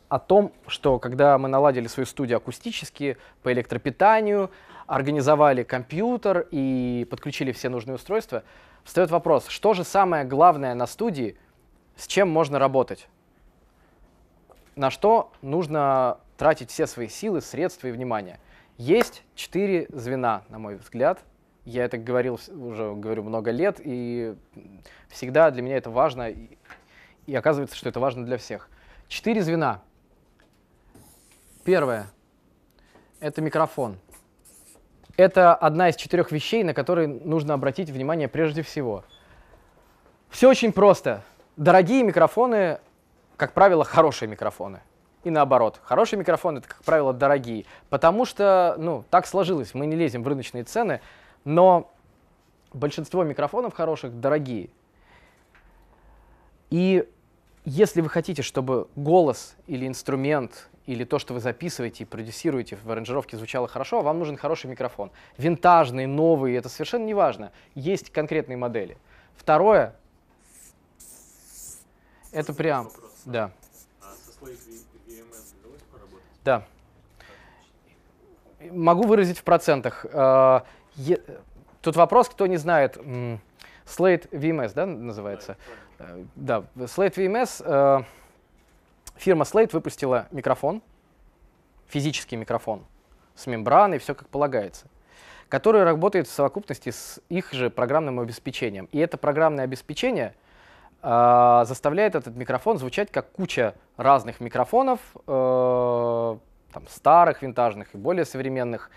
о том, что когда мы наладили свою студию акустически, по электропитанию, организовали компьютер и подключили все нужные устройства, встает вопрос, что же самое главное на студии, с чем можно работать? На что нужно тратить все свои силы, средства и внимание? Есть четыре звена, на мой взгляд. Я это говорил уже говорю много лет, и всегда для меня это важно и оказывается, что это важно для всех. Четыре звена. Первое — это микрофон. Это одна из четырех вещей, на которые нужно обратить внимание прежде всего. Все очень просто. Дорогие микрофоны, как правило, хорошие микрофоны. И наоборот, хорошие микрофоны это, как правило, дорогие. Потому что, ну, так сложилось, мы не лезем в рыночные цены, но большинство микрофонов хороших дорогие. И если вы хотите, чтобы голос или инструмент или то, что вы записываете и продюсируете в аранжировке звучало хорошо, вам нужен хороший микрофон. Винтажный, новый, это совершенно не важно. Есть конкретные модели. Второе, это прям, да. А эм эм да. Могу выразить в процентах. Э, тут вопрос, кто не знает. Slate VMS, да, называется? Да, Slate VMS, э, фирма Slate выпустила микрофон, физический микрофон с мембраной, все как полагается, который работает в совокупности с их же программным обеспечением. И это программное обеспечение э, заставляет этот микрофон звучать как куча разных микрофонов, э, там, старых, винтажных и более современных,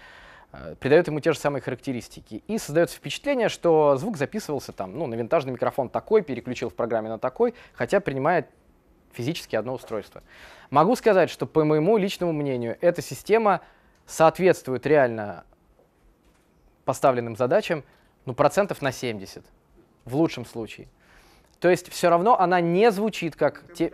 Э, придает ему те же самые характеристики. И создается впечатление, что звук записывался там, ну, на винтажный микрофон такой, переключил в программе на такой, хотя принимает физически одно устройство. Могу сказать, что по моему личному мнению, эта система соответствует реально поставленным задачам, ну, процентов на 70, в лучшем случае. То есть все равно она не звучит как... Те...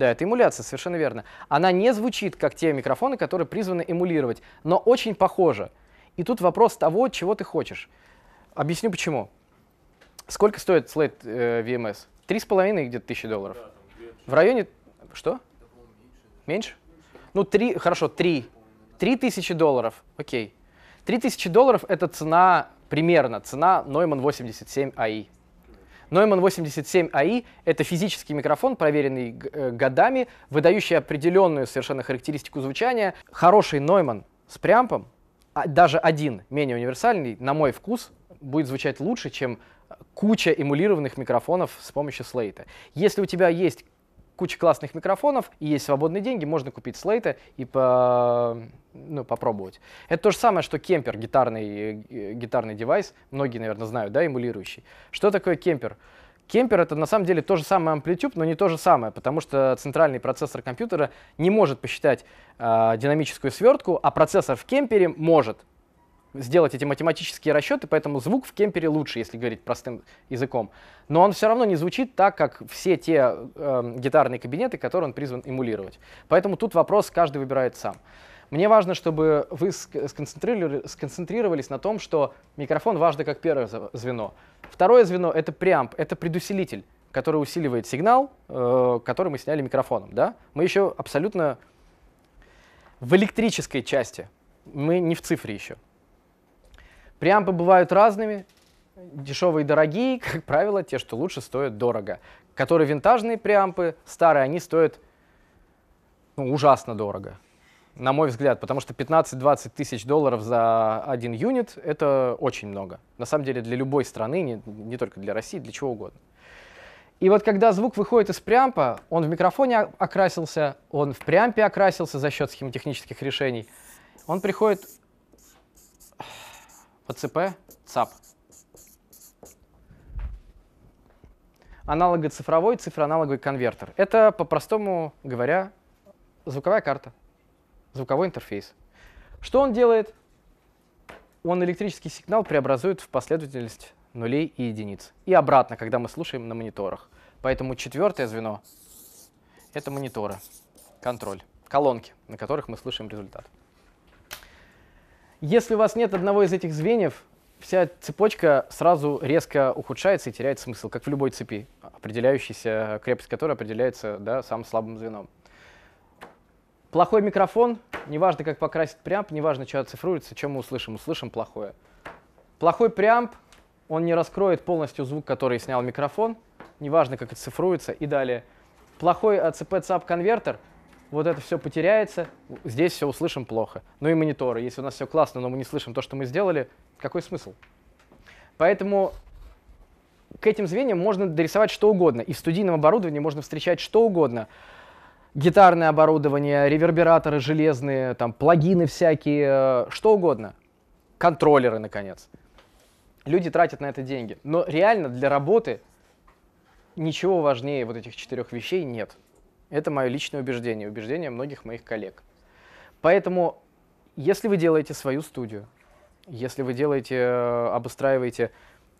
Да, это эмуляция, совершенно верно. Она не звучит, как те микрофоны, которые призваны эмулировать, но очень похожа. И тут вопрос того, чего ты хочешь. Объясню почему. Сколько стоит слайд э, VMS? Три с половиной где-то тысячи долларов. В районе... Что? Меньше? Ну, три... Хорошо, три. Три тысячи долларов. Окей. Три тысячи долларов — это цена, примерно, цена Neumann 87 AI. E. Neumann 87AI а — это физический микрофон, проверенный э, годами, выдающий определенную совершенно характеристику звучания. Хороший Neumann с прямпом, а, даже один менее универсальный, на мой вкус, будет звучать лучше, чем куча эмулированных микрофонов с помощью слейта. Если у тебя есть куча классных микрофонов, и есть свободные деньги, можно купить слейты и по, ну, попробовать. Это то же самое, что кемпер, гитарный, э, гитарный девайс, многие, наверное, знают, да, эмулирующий. Что такое кемпер? Кемпер это на самом деле то же самое амплитюб, но не то же самое, потому что центральный процессор компьютера не может посчитать э, динамическую свертку, а процессор в кемпере может сделать эти математические расчеты, поэтому звук в кемпере лучше, если говорить простым языком. Но он все равно не звучит так, как все те э, гитарные кабинеты, которые он призван эмулировать. Поэтому тут вопрос каждый выбирает сам. Мне важно, чтобы вы сконцентрировали, сконцентрировались на том, что микрофон важно как первое звено. Второе звено — это преамп, это предусилитель, который усиливает сигнал, э, который мы сняли микрофоном. Да? Мы еще абсолютно в электрической части, мы не в цифре еще. Преампы бывают разными, дешевые и дорогие, как правило, те, что лучше, стоят дорого. Которые винтажные преампы, старые, они стоят ну, ужасно дорого, на мой взгляд, потому что 15-20 тысяч долларов за один юнит — это очень много. На самом деле для любой страны, не, не только для России, для чего угодно. И вот когда звук выходит из преампа, он в микрофоне окрасился, он в преампе окрасился за счет схемотехнических решений, он приходит ПЦП, ЦАП. Аналогоцифровой, цифроаналоговый конвертер. Это, по-простому говоря, звуковая карта, звуковой интерфейс. Что он делает? Он электрический сигнал преобразует в последовательность нулей и единиц. И обратно, когда мы слушаем на мониторах. Поэтому четвертое звено — это мониторы, контроль, колонки, на которых мы слышим результат. Если у вас нет одного из этих звеньев, вся цепочка сразу резко ухудшается и теряет смысл, как в любой цепи, определяющаяся крепость которой определяется да, самым слабым звеном. Плохой микрофон, неважно, как покрасить прямп, неважно, что оцифруется, чем мы услышим, услышим плохое. Плохой прямп, он не раскроет полностью звук, который снял микрофон, неважно, как оцифруется и далее. Плохой ацп цап конвертер вот это все потеряется, здесь все услышим плохо. Ну и мониторы. Если у нас все классно, но мы не слышим то, что мы сделали, какой смысл? Поэтому к этим звеньям можно дорисовать что угодно. И в студийном оборудовании можно встречать что угодно. Гитарное оборудование, ревербераторы железные, там, плагины всякие, э, что угодно. Контроллеры, наконец. Люди тратят на это деньги. Но реально для работы ничего важнее вот этих четырех вещей нет. Это мое личное убеждение, убеждение многих моих коллег. Поэтому, если вы делаете свою студию, если вы делаете, э, обустраиваете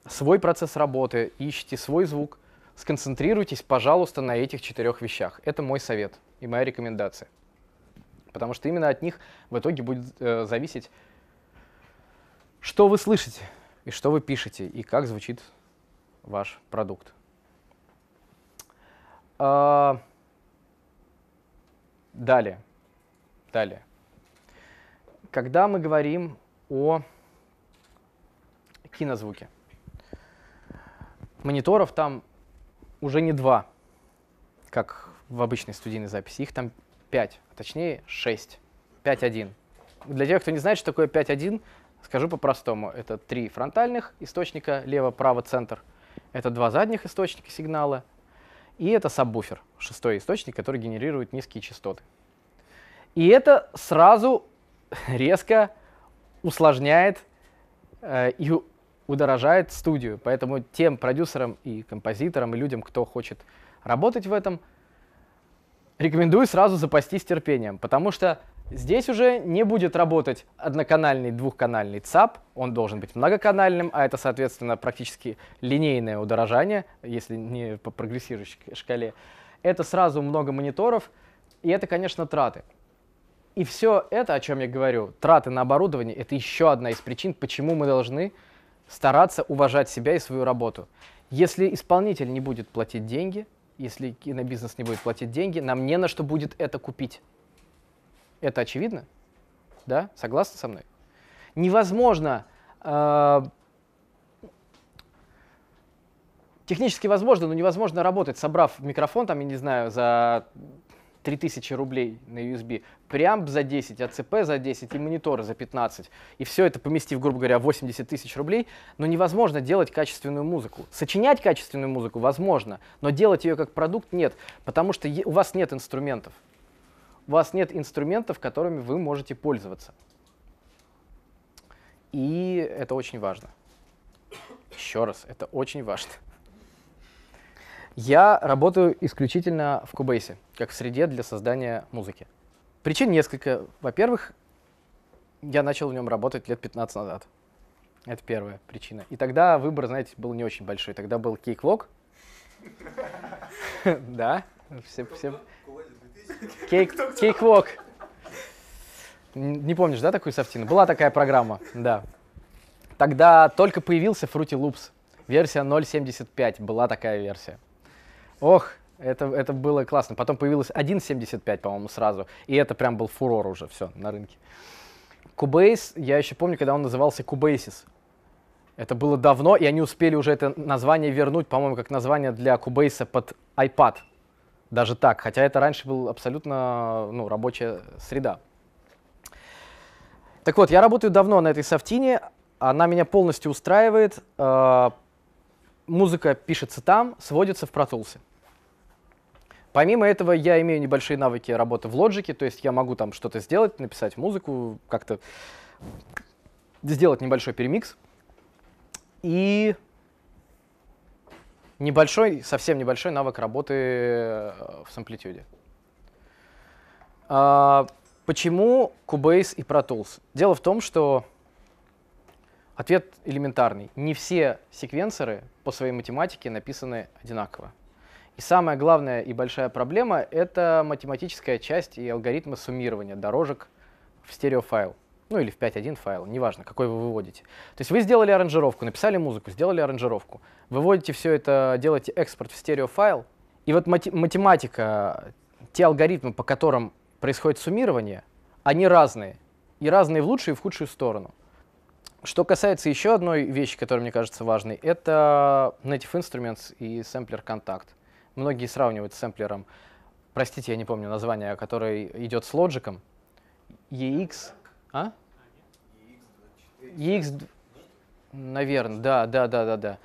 свой процесс работы, ищете свой звук, сконцентрируйтесь, пожалуйста, на этих четырех вещах. Это мой совет и моя рекомендация. Потому что именно от них в итоге будет э, зависеть, что вы слышите, и что вы пишете, и как звучит ваш продукт. А Далее. Далее. Когда мы говорим о кинозвуке, мониторов там уже не два, как в обычной студийной записи, их там 5, а точнее 6, 5-1. Для тех, кто не знает, что такое 5-1, скажу по-простому. Это три фронтальных источника, лево, право, центр. Это два задних источника сигнала, и это саббуфер шестой источник, который генерирует низкие частоты. И это сразу резко усложняет э, и удорожает студию. Поэтому тем продюсерам и композиторам, и людям, кто хочет работать в этом, рекомендую сразу запастись терпением, потому что Здесь уже не будет работать одноканальный, двухканальный ЦАП, он должен быть многоканальным, а это, соответственно, практически линейное удорожание, если не по прогрессирующей шкале. Это сразу много мониторов, и это, конечно, траты. И все это, о чем я говорю, траты на оборудование, это еще одна из причин, почему мы должны стараться уважать себя и свою работу. Если исполнитель не будет платить деньги, если кинобизнес не будет платить деньги, нам не на что будет это купить. Это очевидно? Да? Согласны со мной? Невозможно... Э, технически возможно, но невозможно работать, собрав микрофон, там, я не знаю, за 3000 рублей на USB, прям за 10, АЦП за 10 и мониторы за 15. И все это поместив, грубо говоря, 80 тысяч рублей, но невозможно делать качественную музыку. Сочинять качественную музыку возможно, но делать ее как продукт нет, потому что у вас нет инструментов у вас нет инструментов, которыми вы можете пользоваться. И это очень важно. Еще раз, это очень важно. Я работаю исключительно в Cubase, как в среде для создания музыки. Причин несколько. Во-первых, я начал в нем работать лет 15 назад. Это первая причина. И тогда выбор, знаете, был не очень большой. Тогда был кейклог. Да, все, все, Кейк, кейквок. Не помнишь, да, такую софтину? Была такая программа, да. Тогда только появился Fruity Loops. Версия 0.75, была такая версия. Ох, это, это было классно. Потом появилась 1.75, по-моему, сразу. И это прям был фурор уже, все, на рынке. Кубейс, я еще помню, когда он назывался Кубейсис, Это было давно, и они успели уже это название вернуть, по-моему, как название для Кубейса под iPad. Даже так, хотя это раньше была абсолютно ну, рабочая среда. Так вот, я работаю давно на этой софтине, она меня полностью устраивает. Э, музыка пишется там, сводится в протулсе. Помимо этого, я имею небольшие навыки работы в лоджике, то есть я могу там что-то сделать, написать музыку, как-то сделать небольшой перемикс. И небольшой, совсем небольшой навык работы э, в Samplitude. А, почему Cubase и Pro Tools? Дело в том, что ответ элементарный. Не все секвенсоры по своей математике написаны одинаково. И самая главная и большая проблема — это математическая часть и алгоритмы суммирования дорожек в стереофайл ну или в 5.1 файл, неважно, какой вы выводите. То есть вы сделали аранжировку, написали музыку, сделали аранжировку, выводите все это, делаете экспорт в стереофайл, и вот математика, те алгоритмы, по которым происходит суммирование, они разные. И разные в лучшую и в худшую сторону. Что касается еще одной вещи, которая мне кажется важной, это Native Instruments и сэмплер Contact. Многие сравнивают с сэмплером, простите, я не помню название, который идет с лоджиком, EX, а? X, наверное, да, да, да, да, да.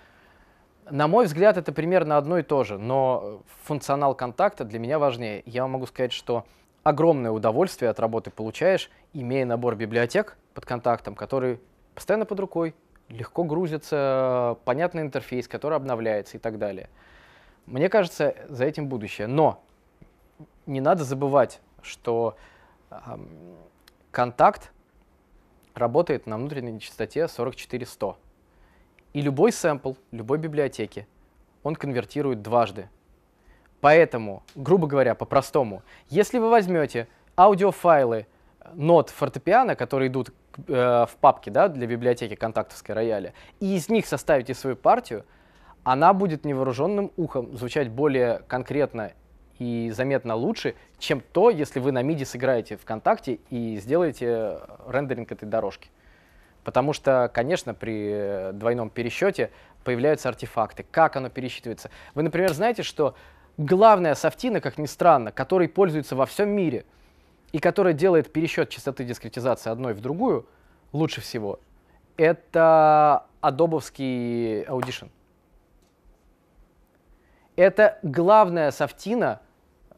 На мой взгляд, это примерно одно и то же, но функционал контакта для меня важнее. Я могу сказать, что огромное удовольствие от работы получаешь, имея набор библиотек под контактом, который постоянно под рукой, легко грузится, понятный интерфейс, который обновляется и так далее. Мне кажется, за этим будущее. Но не надо забывать, что э, контакт работает на внутренней частоте 44100. И любой сэмпл любой библиотеки он конвертирует дважды. Поэтому, грубо говоря, по-простому, если вы возьмете аудиофайлы э, нот фортепиано, которые идут э, в папке да, для библиотеки контактовской рояля, и из них составите свою партию, она будет невооруженным ухом звучать более конкретно и заметно лучше, чем то, если вы на MIDI сыграете ВКонтакте и сделаете э, рендеринг этой дорожки. Потому что, конечно, при двойном пересчете появляются артефакты. Как оно пересчитывается? Вы, например, знаете, что главная софтина, как ни странно, которой пользуется во всем мире и которая делает пересчет частоты дискретизации одной в другую лучше всего, это адобовский аудишн. Это главная софтина,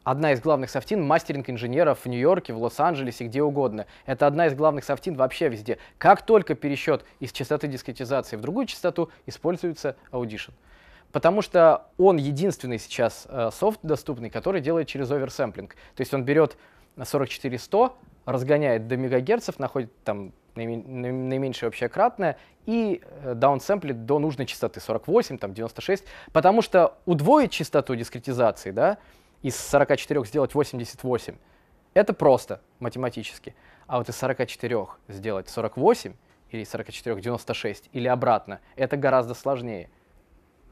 одна из главных софтин мастеринг инженеров в Нью-Йорке, в Лос-Анджелесе, где угодно. Это одна из главных софтин вообще везде. Как только пересчет из частоты дискретизации в другую частоту, используется Audition. Потому что он единственный сейчас э, софт доступный, который делает через оверсэмплинг. То есть он берет 44100, разгоняет до мегагерцев, находит там наименьшее общее кратное и э, даунсэмплит до нужной частоты 48, там 96, потому что удвоить частоту дискретизации, да, из 44 сделать 88, это просто математически. А вот из 44 сделать 48 или из 44 96 или обратно, это гораздо сложнее.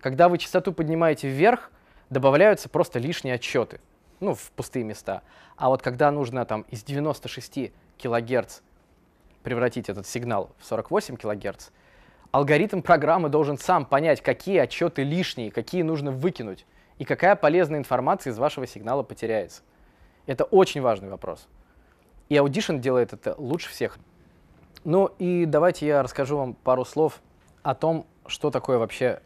Когда вы частоту поднимаете вверх, добавляются просто лишние отчеты, ну, в пустые места. А вот когда нужно там из 96 килогерц превратить этот сигнал в 48 килогерц, алгоритм программы должен сам понять, какие отчеты лишние, какие нужно выкинуть и какая полезная информация из вашего сигнала потеряется. Это очень важный вопрос. И Audition делает это лучше всех. Ну и давайте я расскажу вам пару слов о том, что такое вообще,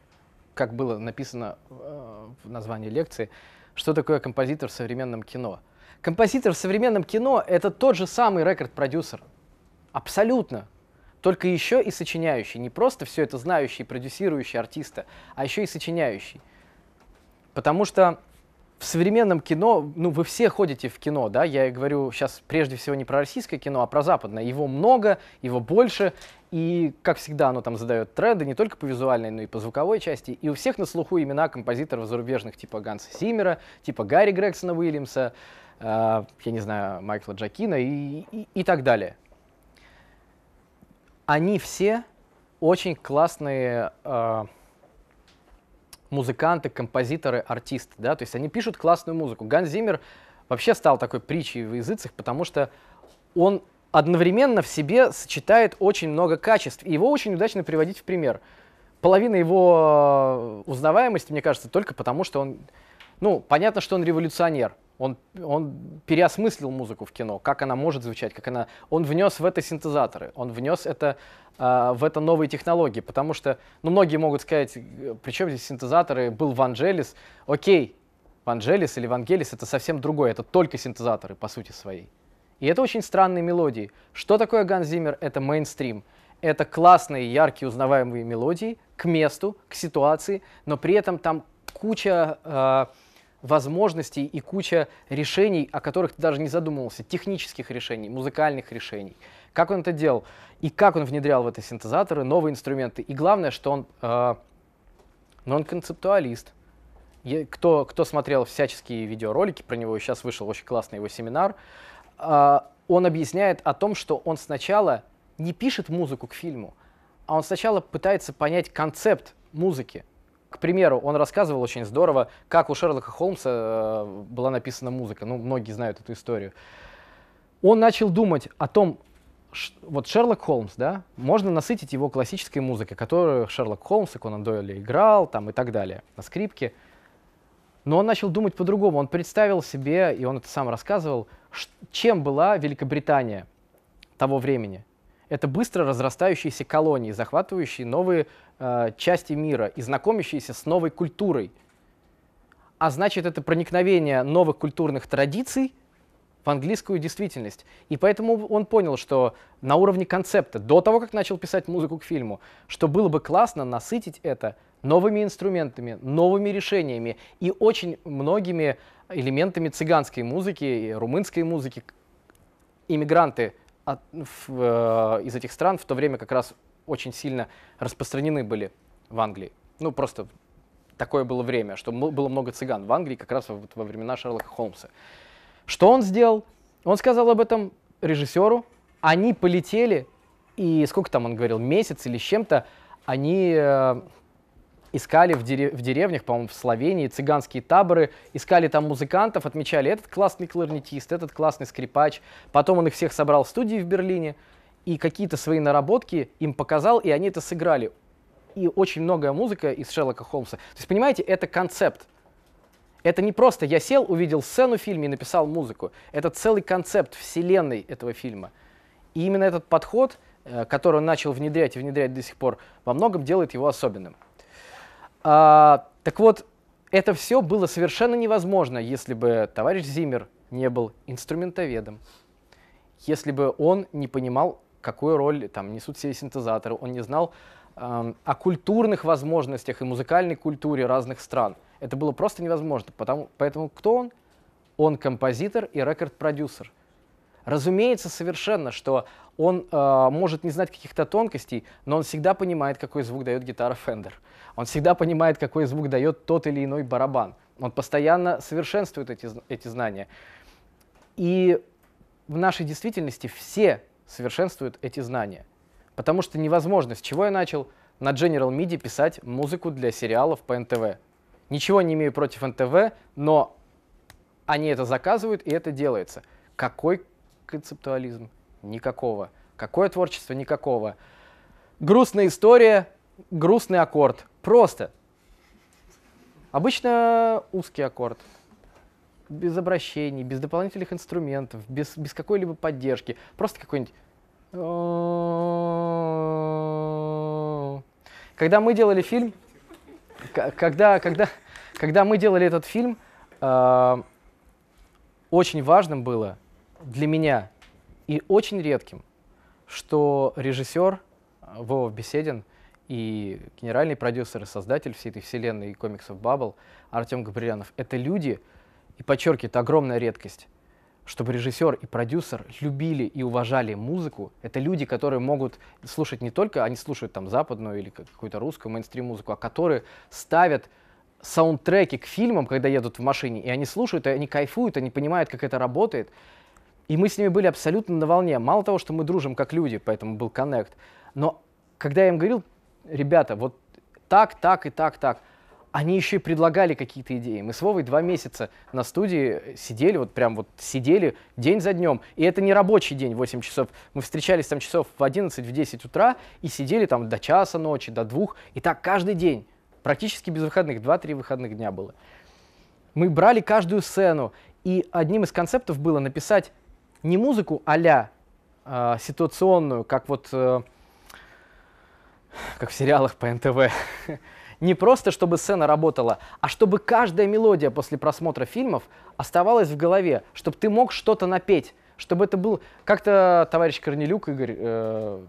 как было написано э, в названии лекции, что такое композитор в современном кино. Композитор в современном кино — это тот же самый рекорд-продюсер. Абсолютно только еще и сочиняющий, не просто все это знающий, продюсирующий артиста, а еще и сочиняющий. Потому что в современном кино, ну, вы все ходите в кино, да, я говорю сейчас прежде всего не про российское кино, а про западное. Его много, его больше, и, как всегда, оно там задает тренды не только по визуальной, но и по звуковой части. И у всех на слуху имена композиторов зарубежных, типа Ганса Симмера, типа Гарри Грегсона Уильямса, э, я не знаю, Майкла Джакина и, и, и так далее. Они все очень классные э, музыканты, композиторы, артисты, да, то есть они пишут классную музыку. Ган Зиммер вообще стал такой притчей в языцах, потому что он одновременно в себе сочетает очень много качеств, и его очень удачно приводить в пример. Половина его э, узнаваемости, мне кажется, только потому, что он ну, понятно, что он революционер. Он, он переосмыслил музыку в кино, как она может звучать, как она... Он внес в это синтезаторы, он внес это, э, в это новые технологии, потому что, ну, многие могут сказать, э, при чем здесь синтезаторы, был Ванжелис, окей, Ванжелис или Вангелис — это совсем другое, это только синтезаторы по сути своей. И это очень странные мелодии. Что такое Ганзимер? Это мейнстрим. Это классные, яркие, узнаваемые мелодии к месту, к ситуации, но при этом там куча... Э, возможностей и куча решений, о которых ты даже не задумывался, технических решений, музыкальных решений. Как он это делал и как он внедрял в это синтезаторы, новые инструменты. И главное, что он, э, но он концептуалист. Я, кто, кто смотрел всяческие видеоролики про него, сейчас вышел очень классный его семинар, э, он объясняет о том, что он сначала не пишет музыку к фильму, а он сначала пытается понять концепт музыки, к примеру, он рассказывал очень здорово, как у Шерлока Холмса э, была написана музыка. Ну, многие знают эту историю. Он начал думать о том, вот Шерлок Холмс, да, можно насытить его классической музыкой, которую Шерлок Холмс и Конан Дойль играл, там и так далее, на скрипке. Но он начал думать по-другому. Он представил себе, и он это сам рассказывал, чем была Великобритания того времени. Это быстро разрастающиеся колонии, захватывающие новые Э, части мира и знакомящиеся с новой культурой. А значит, это проникновение новых культурных традиций в английскую действительность. И поэтому он понял, что на уровне концепта, до того, как начал писать музыку к фильму, что было бы классно насытить это новыми инструментами, новыми решениями и очень многими элементами цыганской музыки и румынской музыки. Иммигранты от, в, э, из этих стран в то время как раз очень сильно распространены были в Англии. Ну, просто такое было время, что было много цыган в Англии как раз во, во времена Шерлока Холмса. Что он сделал? Он сказал об этом режиссеру. Они полетели, и сколько там он говорил, месяц или с чем-то, они э, искали в, дерев- в деревнях, по-моему, в Словении, цыганские таборы, искали там музыкантов, отмечали этот классный кларнетист, этот классный скрипач. Потом он их всех собрал в студии в Берлине, и какие-то свои наработки им показал, и они это сыграли. И очень многое музыка из Шерлока Холмса. То есть, понимаете, это концепт. Это не просто я сел, увидел сцену в фильме и написал музыку. Это целый концепт вселенной этого фильма. И именно этот подход, э, который он начал внедрять и внедрять до сих пор, во многом делает его особенным. А, так вот, это все было совершенно невозможно, если бы товарищ Зиммер не был инструментоведом, если бы он не понимал какую роль там несут все синтезаторы, он не знал э, о культурных возможностях и музыкальной культуре разных стран. Это было просто невозможно, потому, поэтому кто он? Он композитор и рекорд-продюсер. Разумеется, совершенно, что он э, может не знать каких-то тонкостей, но он всегда понимает, какой звук дает гитара Fender. Он всегда понимает, какой звук дает тот или иной барабан. Он постоянно совершенствует эти, эти знания. И в нашей действительности все совершенствуют эти знания. Потому что невозможно, с чего я начал на General MIDI писать музыку для сериалов по НТВ. Ничего не имею против НТВ, но они это заказывают и это делается. Какой концептуализм? Никакого. Какое творчество? Никакого. Грустная история, грустный аккорд. Просто. Обычно узкий аккорд без обращений, без дополнительных инструментов, без, без какой-либо поддержки. Просто какой-нибудь... Когда мы делали фильм, когда, когда, когда мы делали этот фильм, э, очень важным было для меня и очень редким, что режиссер Вова Беседин и генеральный продюсер и создатель всей этой вселенной и комиксов Баббл Артем Габрилянов — это люди, и подчеркивает, огромная редкость, чтобы режиссер и продюсер любили и уважали музыку. Это люди, которые могут слушать не только, они слушают там западную или какую-то русскую мейнстрим-музыку, а которые ставят саундтреки к фильмам, когда едут в машине, и они слушают, и они кайфуют, они понимают, как это работает. И мы с ними были абсолютно на волне. Мало того, что мы дружим как люди, поэтому был коннект. Но когда я им говорил, ребята, вот так, так и так, так, они еще и предлагали какие-то идеи. Мы с Вовой два месяца на студии сидели, вот прям вот сидели день за днем. И это не рабочий день, 8 часов. Мы встречались там часов в 11, в 10 утра и сидели там до часа ночи, до двух. И так каждый день, практически без выходных, 2-3 выходных дня было. Мы брали каждую сцену, и одним из концептов было написать не музыку а-ля э, ситуационную, как вот э, как в сериалах по НТВ, Не просто, чтобы сцена работала, а чтобы каждая мелодия после просмотра фильмов оставалась в голове, чтобы ты мог что-то напеть, чтобы это был... Как-то товарищ Корнелюк, Игорь, э,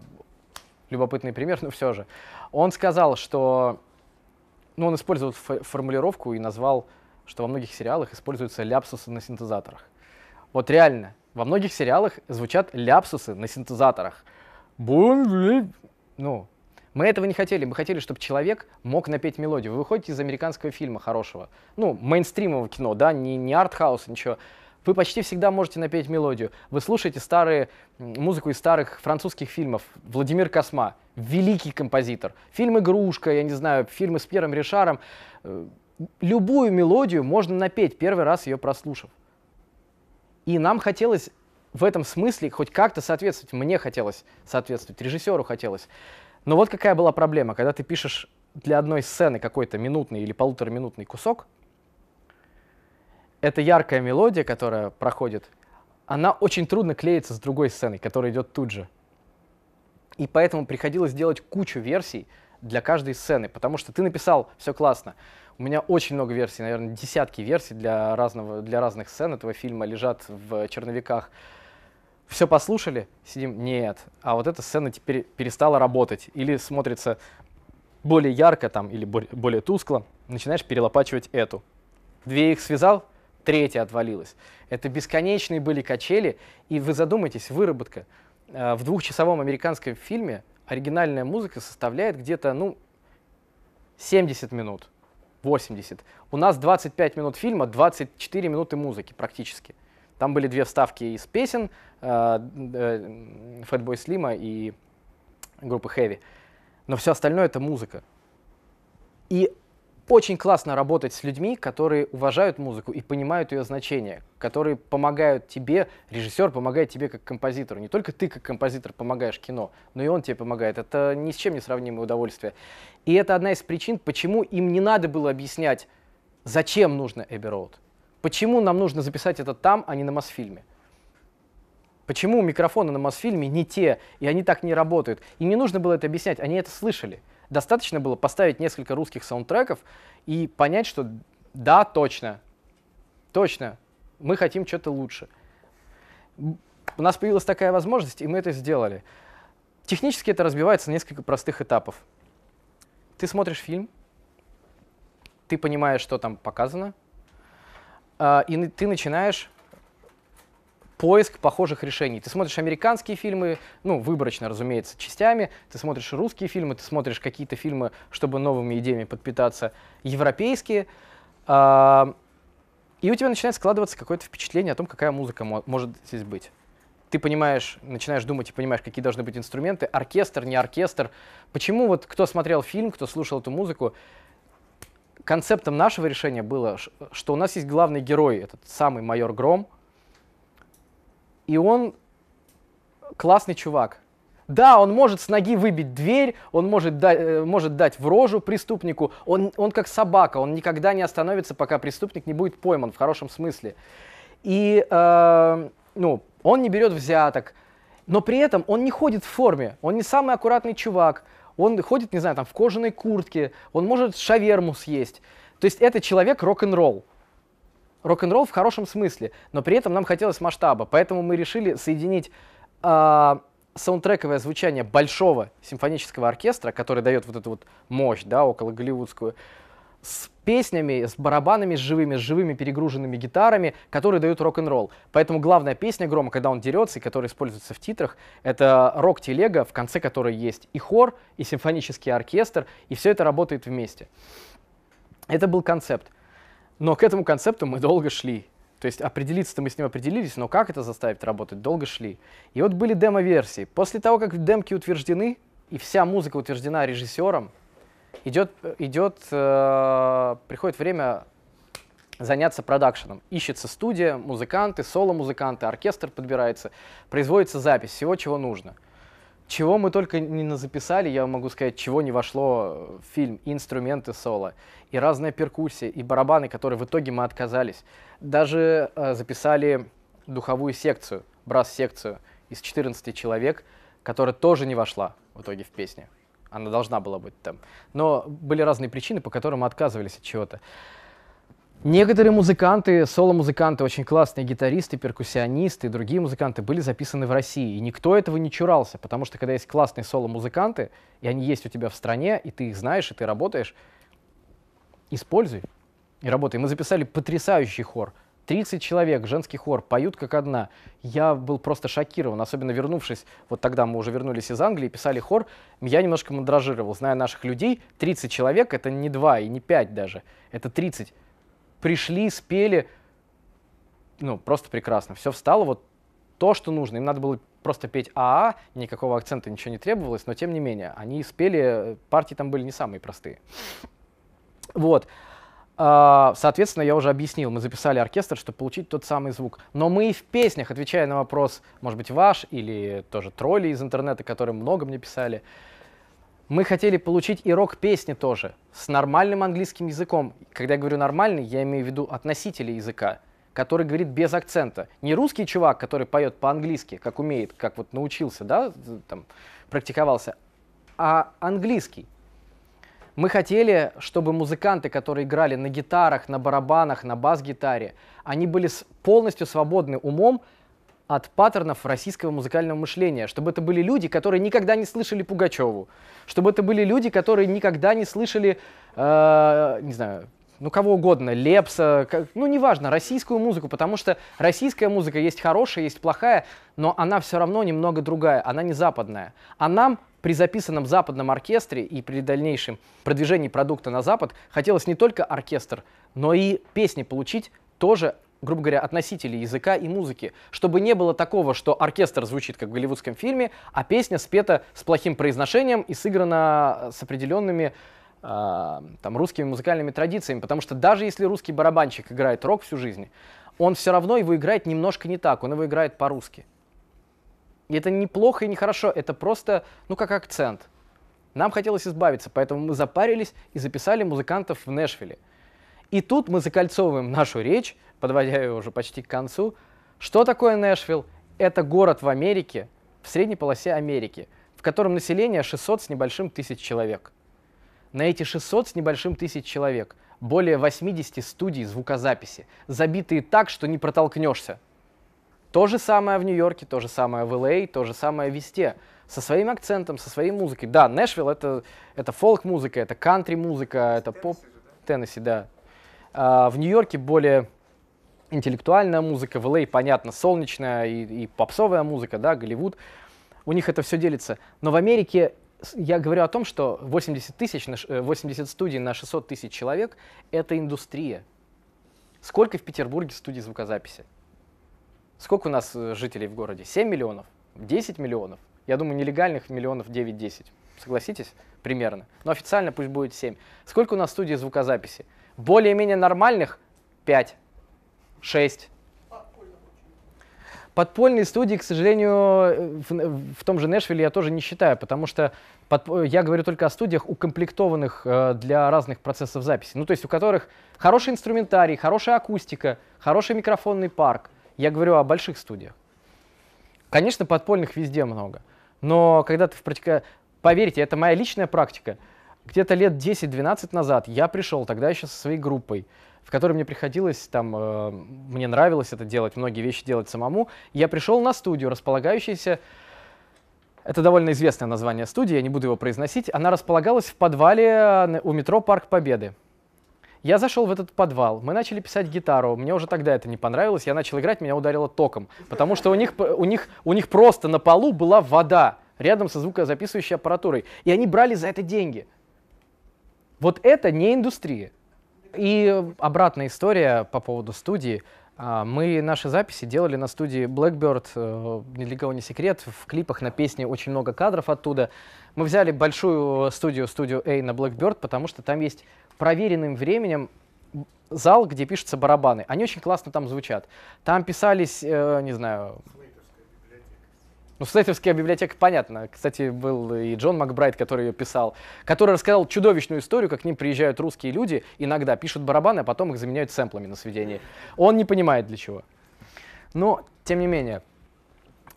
любопытный пример, но все же, он сказал, что... Ну, он использовал формулировку и назвал, что во многих сериалах используются ляпсусы на синтезаторах. Вот реально, во многих сериалах звучат ляпсусы на синтезаторах. Бун, ну, мы этого не хотели. Мы хотели, чтобы человек мог напеть мелодию. Вы выходите из американского фильма хорошего, ну, мейнстримового кино, да, не, не арт-хаус, ничего. Вы почти всегда можете напеть мелодию. Вы слушаете старые, музыку из старых французских фильмов. Владимир Косма, великий композитор. Фильм «Игрушка», я не знаю, фильмы с Пьером Ришаром. Э, любую мелодию можно напеть, первый раз ее прослушав. И нам хотелось в этом смысле хоть как-то соответствовать. Мне хотелось соответствовать, режиссеру хотелось. Но вот какая была проблема, когда ты пишешь для одной сцены какой-то минутный или полутораминутный кусок, эта яркая мелодия, которая проходит, она очень трудно клеится с другой сценой, которая идет тут же. И поэтому приходилось делать кучу версий для каждой сцены, потому что ты написал все классно. У меня очень много версий, наверное, десятки версий для, разного, для разных сцен этого фильма лежат в черновиках все послушали, сидим, нет, а вот эта сцена теперь перестала работать, или смотрится более ярко там, или более тускло, начинаешь перелопачивать эту. Две их связал, третья отвалилась. Это бесконечные были качели, и вы задумайтесь, выработка. Э, в двухчасовом американском фильме оригинальная музыка составляет где-то, ну, 70 минут, 80. У нас 25 минут фильма, 24 минуты музыки практически. Там были две вставки из песен э, э, Fatboy Слима и группы Heavy. Но все остальное это музыка. И очень классно работать с людьми, которые уважают музыку и понимают ее значение, которые помогают тебе, режиссер помогает тебе как композитору. Не только ты как композитор помогаешь кино, но и он тебе помогает. Это ни с чем не сравнимое удовольствие. И это одна из причин, почему им не надо было объяснять, зачем нужно Эбби Роуд. Почему нам нужно записать это там, а не на Мосфильме? Почему микрофоны на Мосфильме не те, и они так не работают? И не нужно было это объяснять, они это слышали. Достаточно было поставить несколько русских саундтреков и понять, что да, точно, точно, мы хотим что-то лучше. У нас появилась такая возможность, и мы это сделали. Технически это разбивается на несколько простых этапов. Ты смотришь фильм, ты понимаешь, что там показано, а, и ты начинаешь поиск похожих решений. Ты смотришь американские фильмы, ну, выборочно, разумеется, частями, ты смотришь русские фильмы, ты смотришь какие-то фильмы, чтобы новыми идеями подпитаться, европейские, а, и у тебя начинает складываться какое-то впечатление о том, какая музыка может здесь быть. Ты понимаешь, начинаешь думать и понимаешь, какие должны быть инструменты, оркестр, не оркестр. Почему вот кто смотрел фильм, кто слушал эту музыку, концептом нашего решения было, что у нас есть главный герой, этот самый майор Гром, и он классный чувак. Да, он может с ноги выбить дверь, он может, да, э, может дать в рожу преступнику, он, он как собака, он никогда не остановится, пока преступник не будет пойман в хорошем смысле. И э, ну, он не берет взяток, но при этом он не ходит в форме, он не самый аккуратный чувак, он ходит, не знаю, там в кожаной куртке, он может шаверму съесть. То есть это человек рок-н-ролл. Рок-н-ролл в хорошем смысле, но при этом нам хотелось масштаба, поэтому мы решили соединить э, саундтрековое звучание большого симфонического оркестра, который дает вот эту вот мощь, да, около голливудскую, с песнями, с барабанами с живыми, с живыми перегруженными гитарами, которые дают рок-н-ролл. Поэтому главная песня Грома, когда он дерется и которая используется в титрах, это рок-телега, в конце которой есть и хор, и симфонический оркестр, и все это работает вместе. Это был концепт. Но к этому концепту мы долго шли. То есть определиться-то мы с ним определились, но как это заставить работать, долго шли. И вот были демо-версии. После того, как демки утверждены, и вся музыка утверждена режиссером, идет, идет э, приходит время заняться продакшеном. Ищется студия, музыканты, соло-музыканты, оркестр подбирается, производится запись всего, чего нужно. Чего мы только не записали я могу сказать, чего не вошло в фильм. И инструменты соло, и разная перкуссия, и барабаны, которые в итоге мы отказались. Даже э, записали духовую секцию, брас-секцию из 14 человек, которая тоже не вошла в итоге в песню она должна была быть там. Но были разные причины, по которым мы отказывались от чего-то. Некоторые музыканты, соло-музыканты, очень классные гитаристы, перкуссионисты и другие музыканты были записаны в России. И никто этого не чурался, потому что когда есть классные соло-музыканты, и они есть у тебя в стране, и ты их знаешь, и ты работаешь, используй и работай. Мы записали потрясающий хор. 30 человек, женский хор, поют как одна. Я был просто шокирован, особенно вернувшись, вот тогда мы уже вернулись из Англии, писали хор, я немножко мандражировал, зная наших людей, 30 человек, это не 2 и не 5 даже, это 30. Пришли, спели, ну, просто прекрасно. Все встало, вот то, что нужно. Им надо было просто петь АА, никакого акцента ничего не требовалось, но тем не менее, они спели, э, партии там были не самые простые. Вот. А, соответственно, я уже объяснил, мы записали оркестр, чтобы получить тот самый звук. Но мы и в песнях, отвечая на вопрос, может быть, ваш или тоже тролли из интернета, которые много мне писали, мы хотели получить и рок-песни тоже с нормальным английским языком. Когда я говорю нормальный, я имею в виду относителя языка, который говорит без акцента. Не русский чувак, который поет по-английски, как умеет, как вот научился, да, там, практиковался, а английский, мы хотели, чтобы музыканты, которые играли на гитарах, на барабанах, на бас-гитаре, они были полностью свободны умом от паттернов российского музыкального мышления, чтобы это были люди, которые никогда не слышали Пугачеву, чтобы это были люди, которые никогда не слышали, э, не знаю, ну кого угодно, Лепса, как, ну неважно, российскую музыку, потому что российская музыка есть хорошая, есть плохая, но она все равно немного другая, она не западная. А нам при записанном западном оркестре и при дальнейшем продвижении продукта на Запад хотелось не только оркестр, но и песни получить тоже грубо говоря, относители языка и музыки, чтобы не было такого, что оркестр звучит как в голливудском фильме, а песня спета с плохим произношением и сыграна с определенными э, там, русскими музыкальными традициями, потому что даже если русский барабанщик играет рок всю жизнь, он все равно его играет немножко не так, он его играет по-русски. И это не плохо и не хорошо, это просто, ну, как акцент. Нам хотелось избавиться, поэтому мы запарились и записали музыкантов в Нэшвилле. И тут мы закольцовываем нашу речь, подводя ее уже почти к концу. Что такое Нэшвилл? Это город в Америке, в средней полосе Америки, в котором население 600 с небольшим тысяч человек. На эти 600 с небольшим тысяч человек более 80 студий звукозаписи, забитые так, что не протолкнешься – то же самое в Нью-Йорке, то же самое в Л.А., то же самое везде. Со своим акцентом, со своей музыкой. Да, Нэшвилл это, это фолк-музыка, это кантри-музыка, это поп... Теннесси, да. А, в Нью-Йорке более интеллектуальная музыка, в Л.А., понятно, солнечная и, и попсовая музыка, да, Голливуд. У них это все делится. Но в Америке я говорю о том, что 80 тысяч, 80 э, студий на 600 тысяч человек – это индустрия. Сколько в Петербурге студий звукозаписи? Сколько у нас э, жителей в городе? 7 миллионов? 10 миллионов? Я думаю, нелегальных миллионов 9-10. Согласитесь? Примерно. Но официально пусть будет 7. Сколько у нас студий звукозаписи? Более-менее нормальных 5, 6. Подпольные студии, к сожалению, э, в, в том же Нэшвилле я тоже не считаю, потому что под, э, я говорю только о студиях, укомплектованных э, для разных процессов записи. Ну, то есть у которых хороший инструментарий, хорошая акустика, хороший микрофонный парк. Я говорю о больших студиях. Конечно, подпольных везде много. Но когда ты в практике Поверьте, это моя личная практика. Где-то лет 10-12 назад я пришел тогда еще со своей группой, в которой мне приходилось, там, э, мне нравилось это делать, многие вещи делать самому. Я пришел на студию, располагающуюся это довольно известное название студии, я не буду его произносить. Она располагалась в подвале э, у метро Парк Победы. Я зашел в этот подвал, мы начали писать гитару, мне уже тогда это не понравилось, я начал играть, меня ударило током, потому что у них, у них, у них просто на полу была вода рядом со звукозаписывающей аппаратурой, и они брали за это деньги. Вот это не индустрия. И обратная история по поводу студии. А, мы наши записи делали на студии Blackbird, э, ни для кого не секрет, в клипах на песне очень много кадров оттуда. Мы взяли большую студию, студию A на Blackbird, потому что там есть проверенным временем зал, где пишутся барабаны. Они очень классно там звучат. Там писались, э, не знаю... Ну, Слейтовская библиотека, понятно. Кстати, был и Джон Макбрайт, который ее писал, который рассказал чудовищную историю, как к ним приезжают русские люди, иногда пишут барабаны, а потом их заменяют сэмплами на сведении. Он не понимает для чего. Но, тем не менее,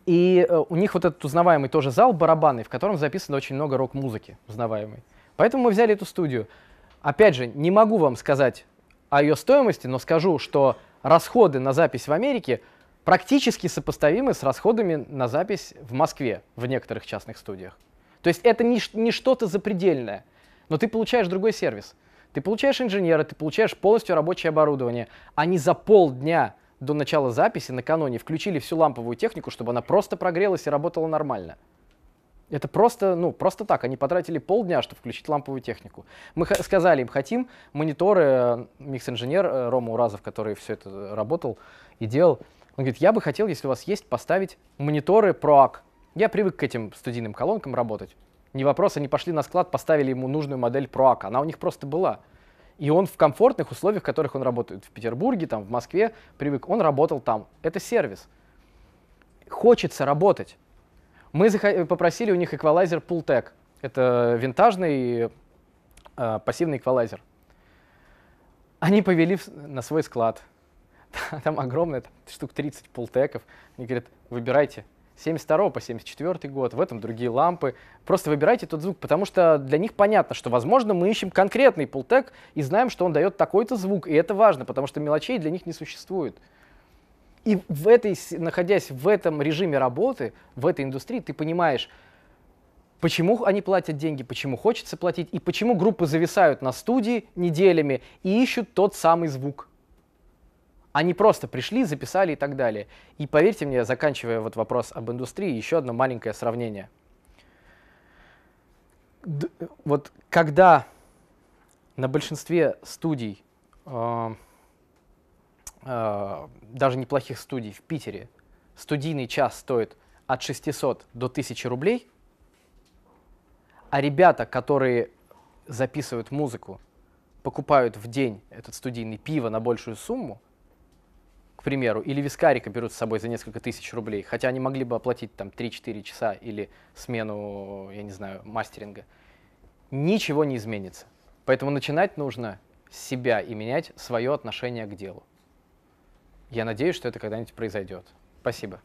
и э, у них вот этот узнаваемый тоже зал барабаны, в котором записано очень много рок-музыки узнаваемой. Поэтому мы взяли эту студию. Опять же, не могу вам сказать о ее стоимости, но скажу, что расходы на запись в Америке практически сопоставимы с расходами на запись в Москве в некоторых частных студиях. То есть это не, не что-то запредельное, но ты получаешь другой сервис. Ты получаешь инженера, ты получаешь полностью рабочее оборудование. Они за полдня до начала записи накануне включили всю ламповую технику, чтобы она просто прогрелась и работала нормально. Это просто, ну, просто так. Они потратили полдня, чтобы включить ламповую технику. Мы сказали им, хотим мониторы. Э, микс-инженер э, Рома Уразов, который все это работал и делал, он говорит, я бы хотел, если у вас есть, поставить мониторы ProAC. Я привык к этим студийным колонкам работать. Не вопрос, они пошли на склад, поставили ему нужную модель ProAC. Она у них просто была. И он в комфортных условиях, в которых он работает в Петербурге, там, в Москве, привык, он работал там. Это сервис. Хочется работать. Мы э, попросили у них эквалайзер PullTech. Это винтажный э, пассивный эквалайзер. Они повели в, на свой склад. Там огромное, там, штук 30 пултеков. Они говорят, выбирайте. 72 по 74 год, в этом другие лампы. Просто выбирайте тот звук, потому что для них понятно, что, возможно, мы ищем конкретный пултек и знаем, что он дает такой-то звук. И это важно, потому что мелочей для них не существует. И в этой, находясь в этом режиме работы, в этой индустрии, ты понимаешь, почему они платят деньги, почему хочется платить, и почему группы зависают на студии неделями и ищут тот самый звук. Они просто пришли, записали и так далее. И поверьте мне, заканчивая вот вопрос об индустрии, еще одно маленькое сравнение. Д э, вот когда на большинстве студий э а, даже неплохих студий в Питере студийный час стоит от 600 до 1000 рублей, а ребята, которые записывают музыку, покупают в день этот студийный пиво на большую сумму, к примеру, или вискарика берут с собой за несколько тысяч рублей, хотя они могли бы оплатить там 3-4 часа или смену, я не знаю, мастеринга, ничего не изменится. Поэтому начинать нужно с себя и менять свое отношение к делу. Я надеюсь, что это когда-нибудь произойдет. Спасибо.